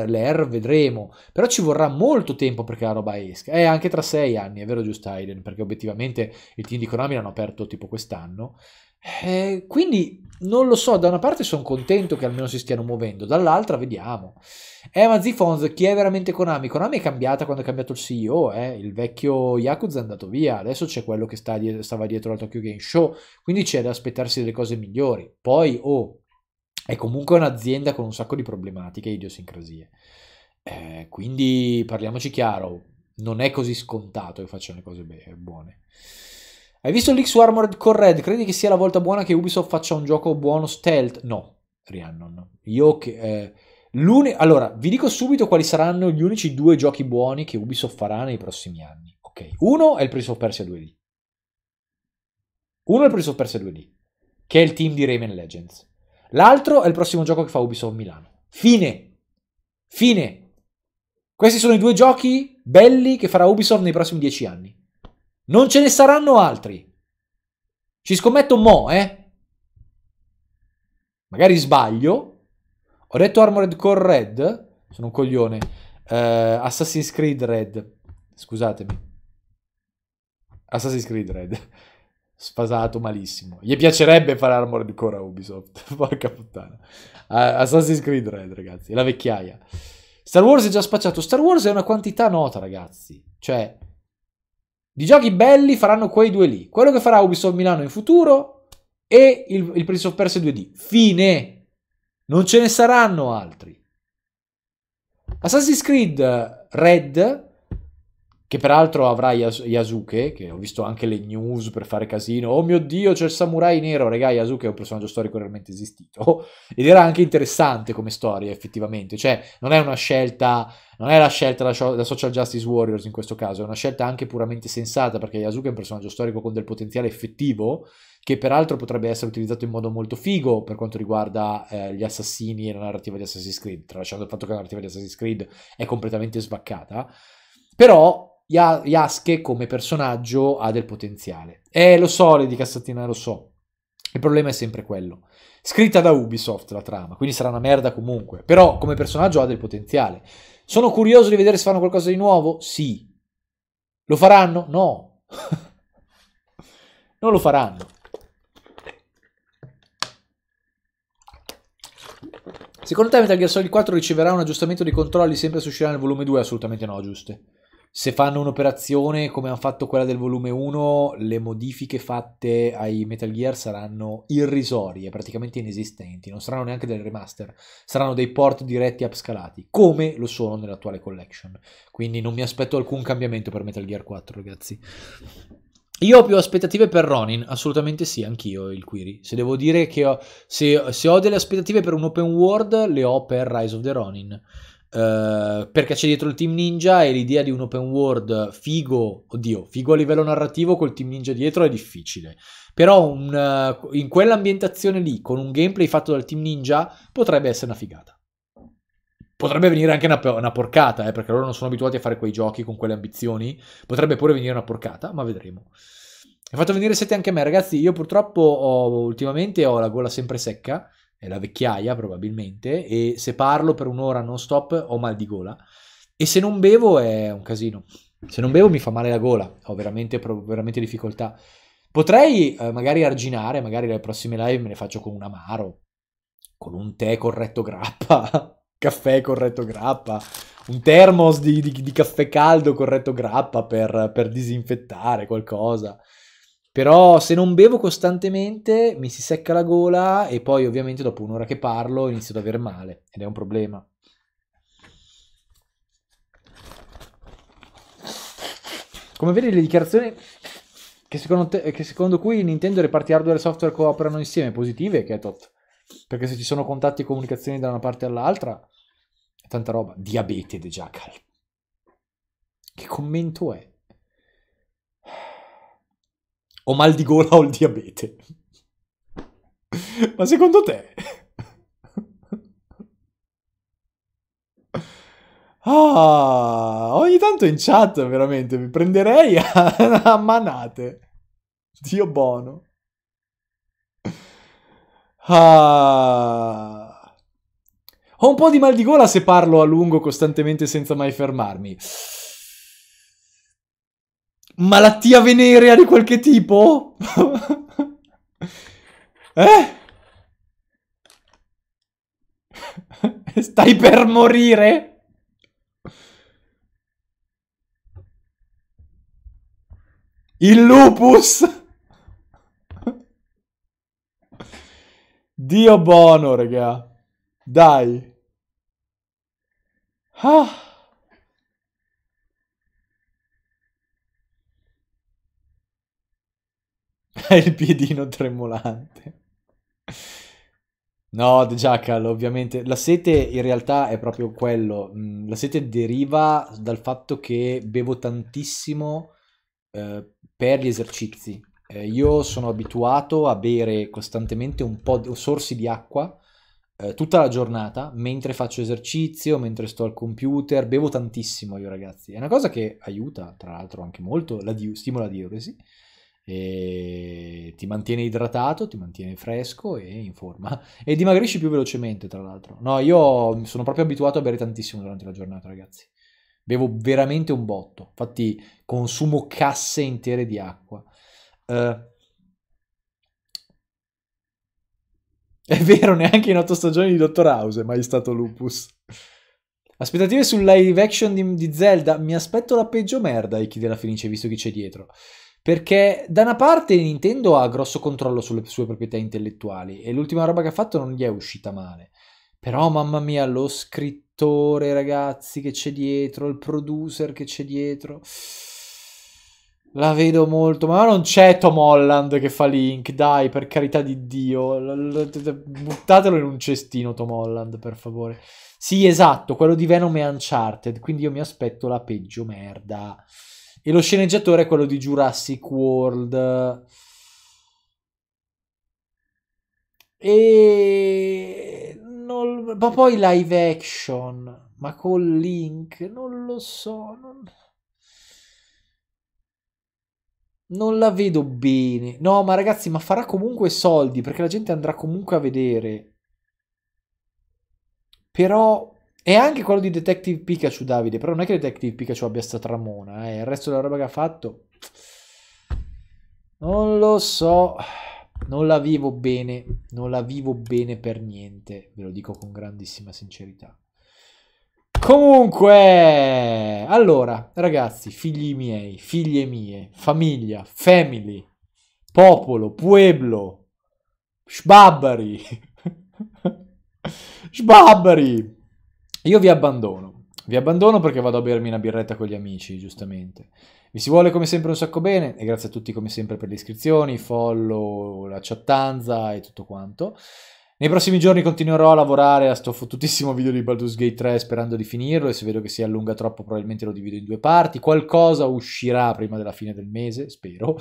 uh, l'Air, vedremo. Però ci vorrà molto tempo perché la roba esca. Eh, anche tra sei anni, è vero giusto Aiden, perché obiettivamente il team di Konami l'hanno aperto tipo quest'anno. Eh, quindi non lo so, da una parte sono contento che almeno si stiano muovendo, dall'altra vediamo. Eh, ma Zifons, chi è veramente Konami? Konami è cambiata quando è cambiato il CEO, eh? il vecchio Yakuza è andato via, adesso c'è quello che sta dietro, stava dietro al Tokyo Game Show, quindi c'è da aspettarsi delle cose migliori. Poi, oh, è comunque un'azienda con un sacco di problematiche e idiosincrasie. Eh, quindi parliamoci chiaro, non è così scontato che facciano le cose be- buone. Hai visto l'X Armored Core Red? Credi che sia la volta buona che Ubisoft faccia un gioco buono stealth? No, Rihannon. Io che... Eh, allora, vi dico subito quali saranno gli unici due giochi buoni che Ubisoft farà nei prossimi anni. Ok, uno è il Prince of Persia 2D. Uno è il Prince of Persia 2D, che è il team di Rayman Legends. L'altro è il prossimo gioco che fa Ubisoft Milano. Fine! Fine! Questi sono i due giochi belli che farà Ubisoft nei prossimi dieci anni. Non ce ne saranno altri. Ci scommetto mo, eh? Magari sbaglio. Ho detto Armored Core Red. Sono un coglione. Uh, Assassin's Creed Red. Scusatemi. Assassin's Creed Red. Sfasato malissimo. Gli piacerebbe fare Armored Core a Ubisoft. *laughs* Porca puttana. Uh, Assassin's Creed Red, ragazzi. La vecchiaia. Star Wars è già spacciato. Star Wars è una quantità nota, ragazzi. Cioè, di giochi belli faranno quei due lì. Quello che farà Ubisoft Milano in futuro e il, il Prince of Persia 2D. Fine. Non ce ne saranno altri. Assassin's Creed Red che peraltro avrà Yas- Yasuke, che ho visto anche le news per fare casino. Oh mio dio, c'è il samurai nero. Regà, Yasuke è un personaggio storico realmente esistito. *laughs* Ed era anche interessante come storia, effettivamente. Cioè, non è una scelta, non è la scelta da, show, da Social Justice Warriors in questo caso, è una scelta anche puramente sensata, perché Yasuke è un personaggio storico con del potenziale effettivo che peraltro potrebbe essere utilizzato in modo molto figo per quanto riguarda eh, gli assassini e la narrativa di Assassin's Creed, tralasciando il fatto che la narrativa di Assassin's Creed è completamente svaccata. Però Yasuke come personaggio ha del potenziale. Eh, lo so, Lady Cassatina, lo so. Il problema è sempre quello. Scritta da Ubisoft la trama, quindi sarà una merda comunque. Però come personaggio ha del potenziale. Sono curioso di vedere se fanno qualcosa di nuovo? Sì. Lo faranno? No. *laughs* non lo faranno. Secondo te Metal Gear Solid 4 riceverà un aggiustamento dei controlli sempre se uscirà nel volume 2? Assolutamente no, giuste se fanno un'operazione come hanno fatto quella del volume 1, le modifiche fatte ai Metal Gear saranno irrisorie, praticamente inesistenti, non saranno neanche delle remaster, saranno dei port diretti upscalati, come lo sono nell'attuale collection. Quindi non mi aspetto alcun cambiamento per Metal Gear 4, ragazzi. Io ho più aspettative per Ronin, assolutamente sì, anch'io il Quiri. Se devo dire che ho, se, se ho delle aspettative per un open world, le ho per Rise of the Ronin. Eh, perché c'è dietro il Team Ninja e l'idea di un open world figo, oddio, figo a livello narrativo col Team Ninja dietro è difficile. Però un, uh, in quell'ambientazione lì, con un gameplay fatto dal Team Ninja, potrebbe essere una figata. Potrebbe venire anche una, una porcata, eh, perché loro non sono abituati a fare quei giochi con quelle ambizioni. Potrebbe pure venire una porcata, ma vedremo. Mi ha fatto venire sete anche a me, ragazzi. Io purtroppo ho, ultimamente ho la gola sempre secca è la vecchiaia probabilmente, e se parlo per un'ora non stop ho mal di gola. E se non bevo è un casino. Se non bevo mi fa male la gola, ho veramente, veramente difficoltà. Potrei eh, magari arginare, magari le prossime live me le faccio con un amaro, con un tè corretto grappa, *laughs* caffè corretto grappa, un thermos di, di, di caffè caldo corretto grappa per, per disinfettare qualcosa. Però se non bevo costantemente mi si secca la gola e poi ovviamente dopo un'ora che parlo inizio ad avere male ed è un problema. Come vedi le dichiarazioni che secondo, te, che secondo cui Nintendo e reparti hardware e software cooperano insieme positive che è tot. Perché se ci sono contatti e comunicazioni da una parte all'altra è tanta roba. Diabete de Jackal. Che commento è? ho mal di gola, o il diabete. Ma secondo te? Ah, ogni tanto in chat veramente mi prenderei a, a manate. Dio buono. Ah. Ho un po' di mal di gola se parlo a lungo costantemente senza mai fermarmi. Malattia venerea di qualche tipo? *laughs* eh? *laughs* Stai per morire? Il lupus! *laughs* Dio buono, raga. Dai. Ah. Hai *laughs* il piedino tremolante. No, The Jackal, ovviamente. La sete in realtà è proprio quello. Mm, la sete deriva dal fatto che bevo tantissimo eh, per gli esercizi. Eh, io sono abituato a bere costantemente un po' di sorsi di acqua eh, tutta la giornata, mentre faccio esercizio, mentre sto al computer. Bevo tantissimo io, ragazzi. È una cosa che aiuta, tra l'altro, anche molto, la di- stimola la diuresi. Sì e ti mantiene idratato, ti mantiene fresco e in forma e dimagrisci più velocemente tra l'altro. No, io sono proprio abituato a bere tantissimo durante la giornata ragazzi, bevo veramente un botto, infatti consumo casse intere di acqua. Uh, È vero, neanche in otto stagioni di Dottor House è mai stato lupus. Aspettative sul live action di, di Zelda. Mi aspetto la peggio merda e chi della felice visto chi c'è dietro. Perché da una parte Nintendo ha grosso controllo sulle sue proprietà intellettuali e l'ultima roba che ha fatto non gli è uscita male. Però mamma mia, lo scrittore, ragazzi, che c'è dietro, il producer che c'è dietro. La vedo molto, ma non c'è Tom Holland che fa Link, dai, per carità di Dio. Buttatelo in un cestino Tom Holland, per favore. Sì, esatto, quello di Venom è Uncharted, quindi io mi aspetto la peggio merda. E lo sceneggiatore è quello di Jurassic World. E... Non... Ma poi live action, ma con Link, non lo so. Non... non la vedo bene. No, ma ragazzi, ma farà comunque soldi perché la gente andrà comunque a vedere. Però e anche quello di Detective Pikachu, Davide. Però non è che Detective Pikachu abbia sta tramona, eh. Il resto della roba che ha fatto... Non lo so. Non la vivo bene. Non la vivo bene per niente. Ve lo dico con grandissima sincerità. Comunque, allora, ragazzi, figli miei, figlie mie, famiglia, family, popolo, pueblo, sbabbari, *laughs* sbabbari, io vi abbandono. Vi abbandono perché vado a bermi una birretta con gli amici, giustamente. Vi si vuole come sempre un sacco bene e grazie a tutti come sempre per le iscrizioni, follow, la chattanza e tutto quanto. Nei prossimi giorni continuerò a lavorare a sto fottutissimo video di Baldur's Gate 3 sperando di finirlo e se vedo che si allunga troppo probabilmente lo divido in due parti. Qualcosa uscirà prima della fine del mese, spero,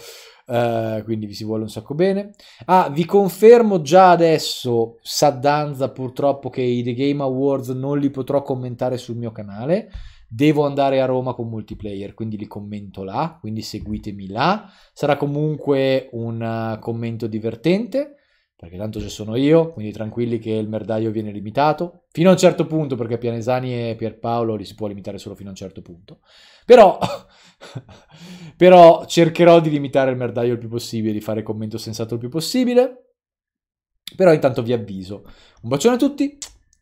uh, quindi vi si vuole un sacco bene. Ah, vi confermo già adesso, Saddanza purtroppo, che i The Game Awards non li potrò commentare sul mio canale. Devo andare a Roma con multiplayer, quindi li commento là, quindi seguitemi là. Sarà comunque un eh, commento divertente perché tanto ci sono io, quindi tranquilli che il merdaio viene limitato, fino a un certo punto, perché Pianesani e Pierpaolo li si può limitare solo fino a un certo punto, però, *laughs* però cercherò di limitare il merdaio il più possibile, di fare commento sensato il più possibile, però intanto vi avviso. Un bacione a tutti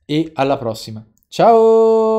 e alla prossima. Ciao!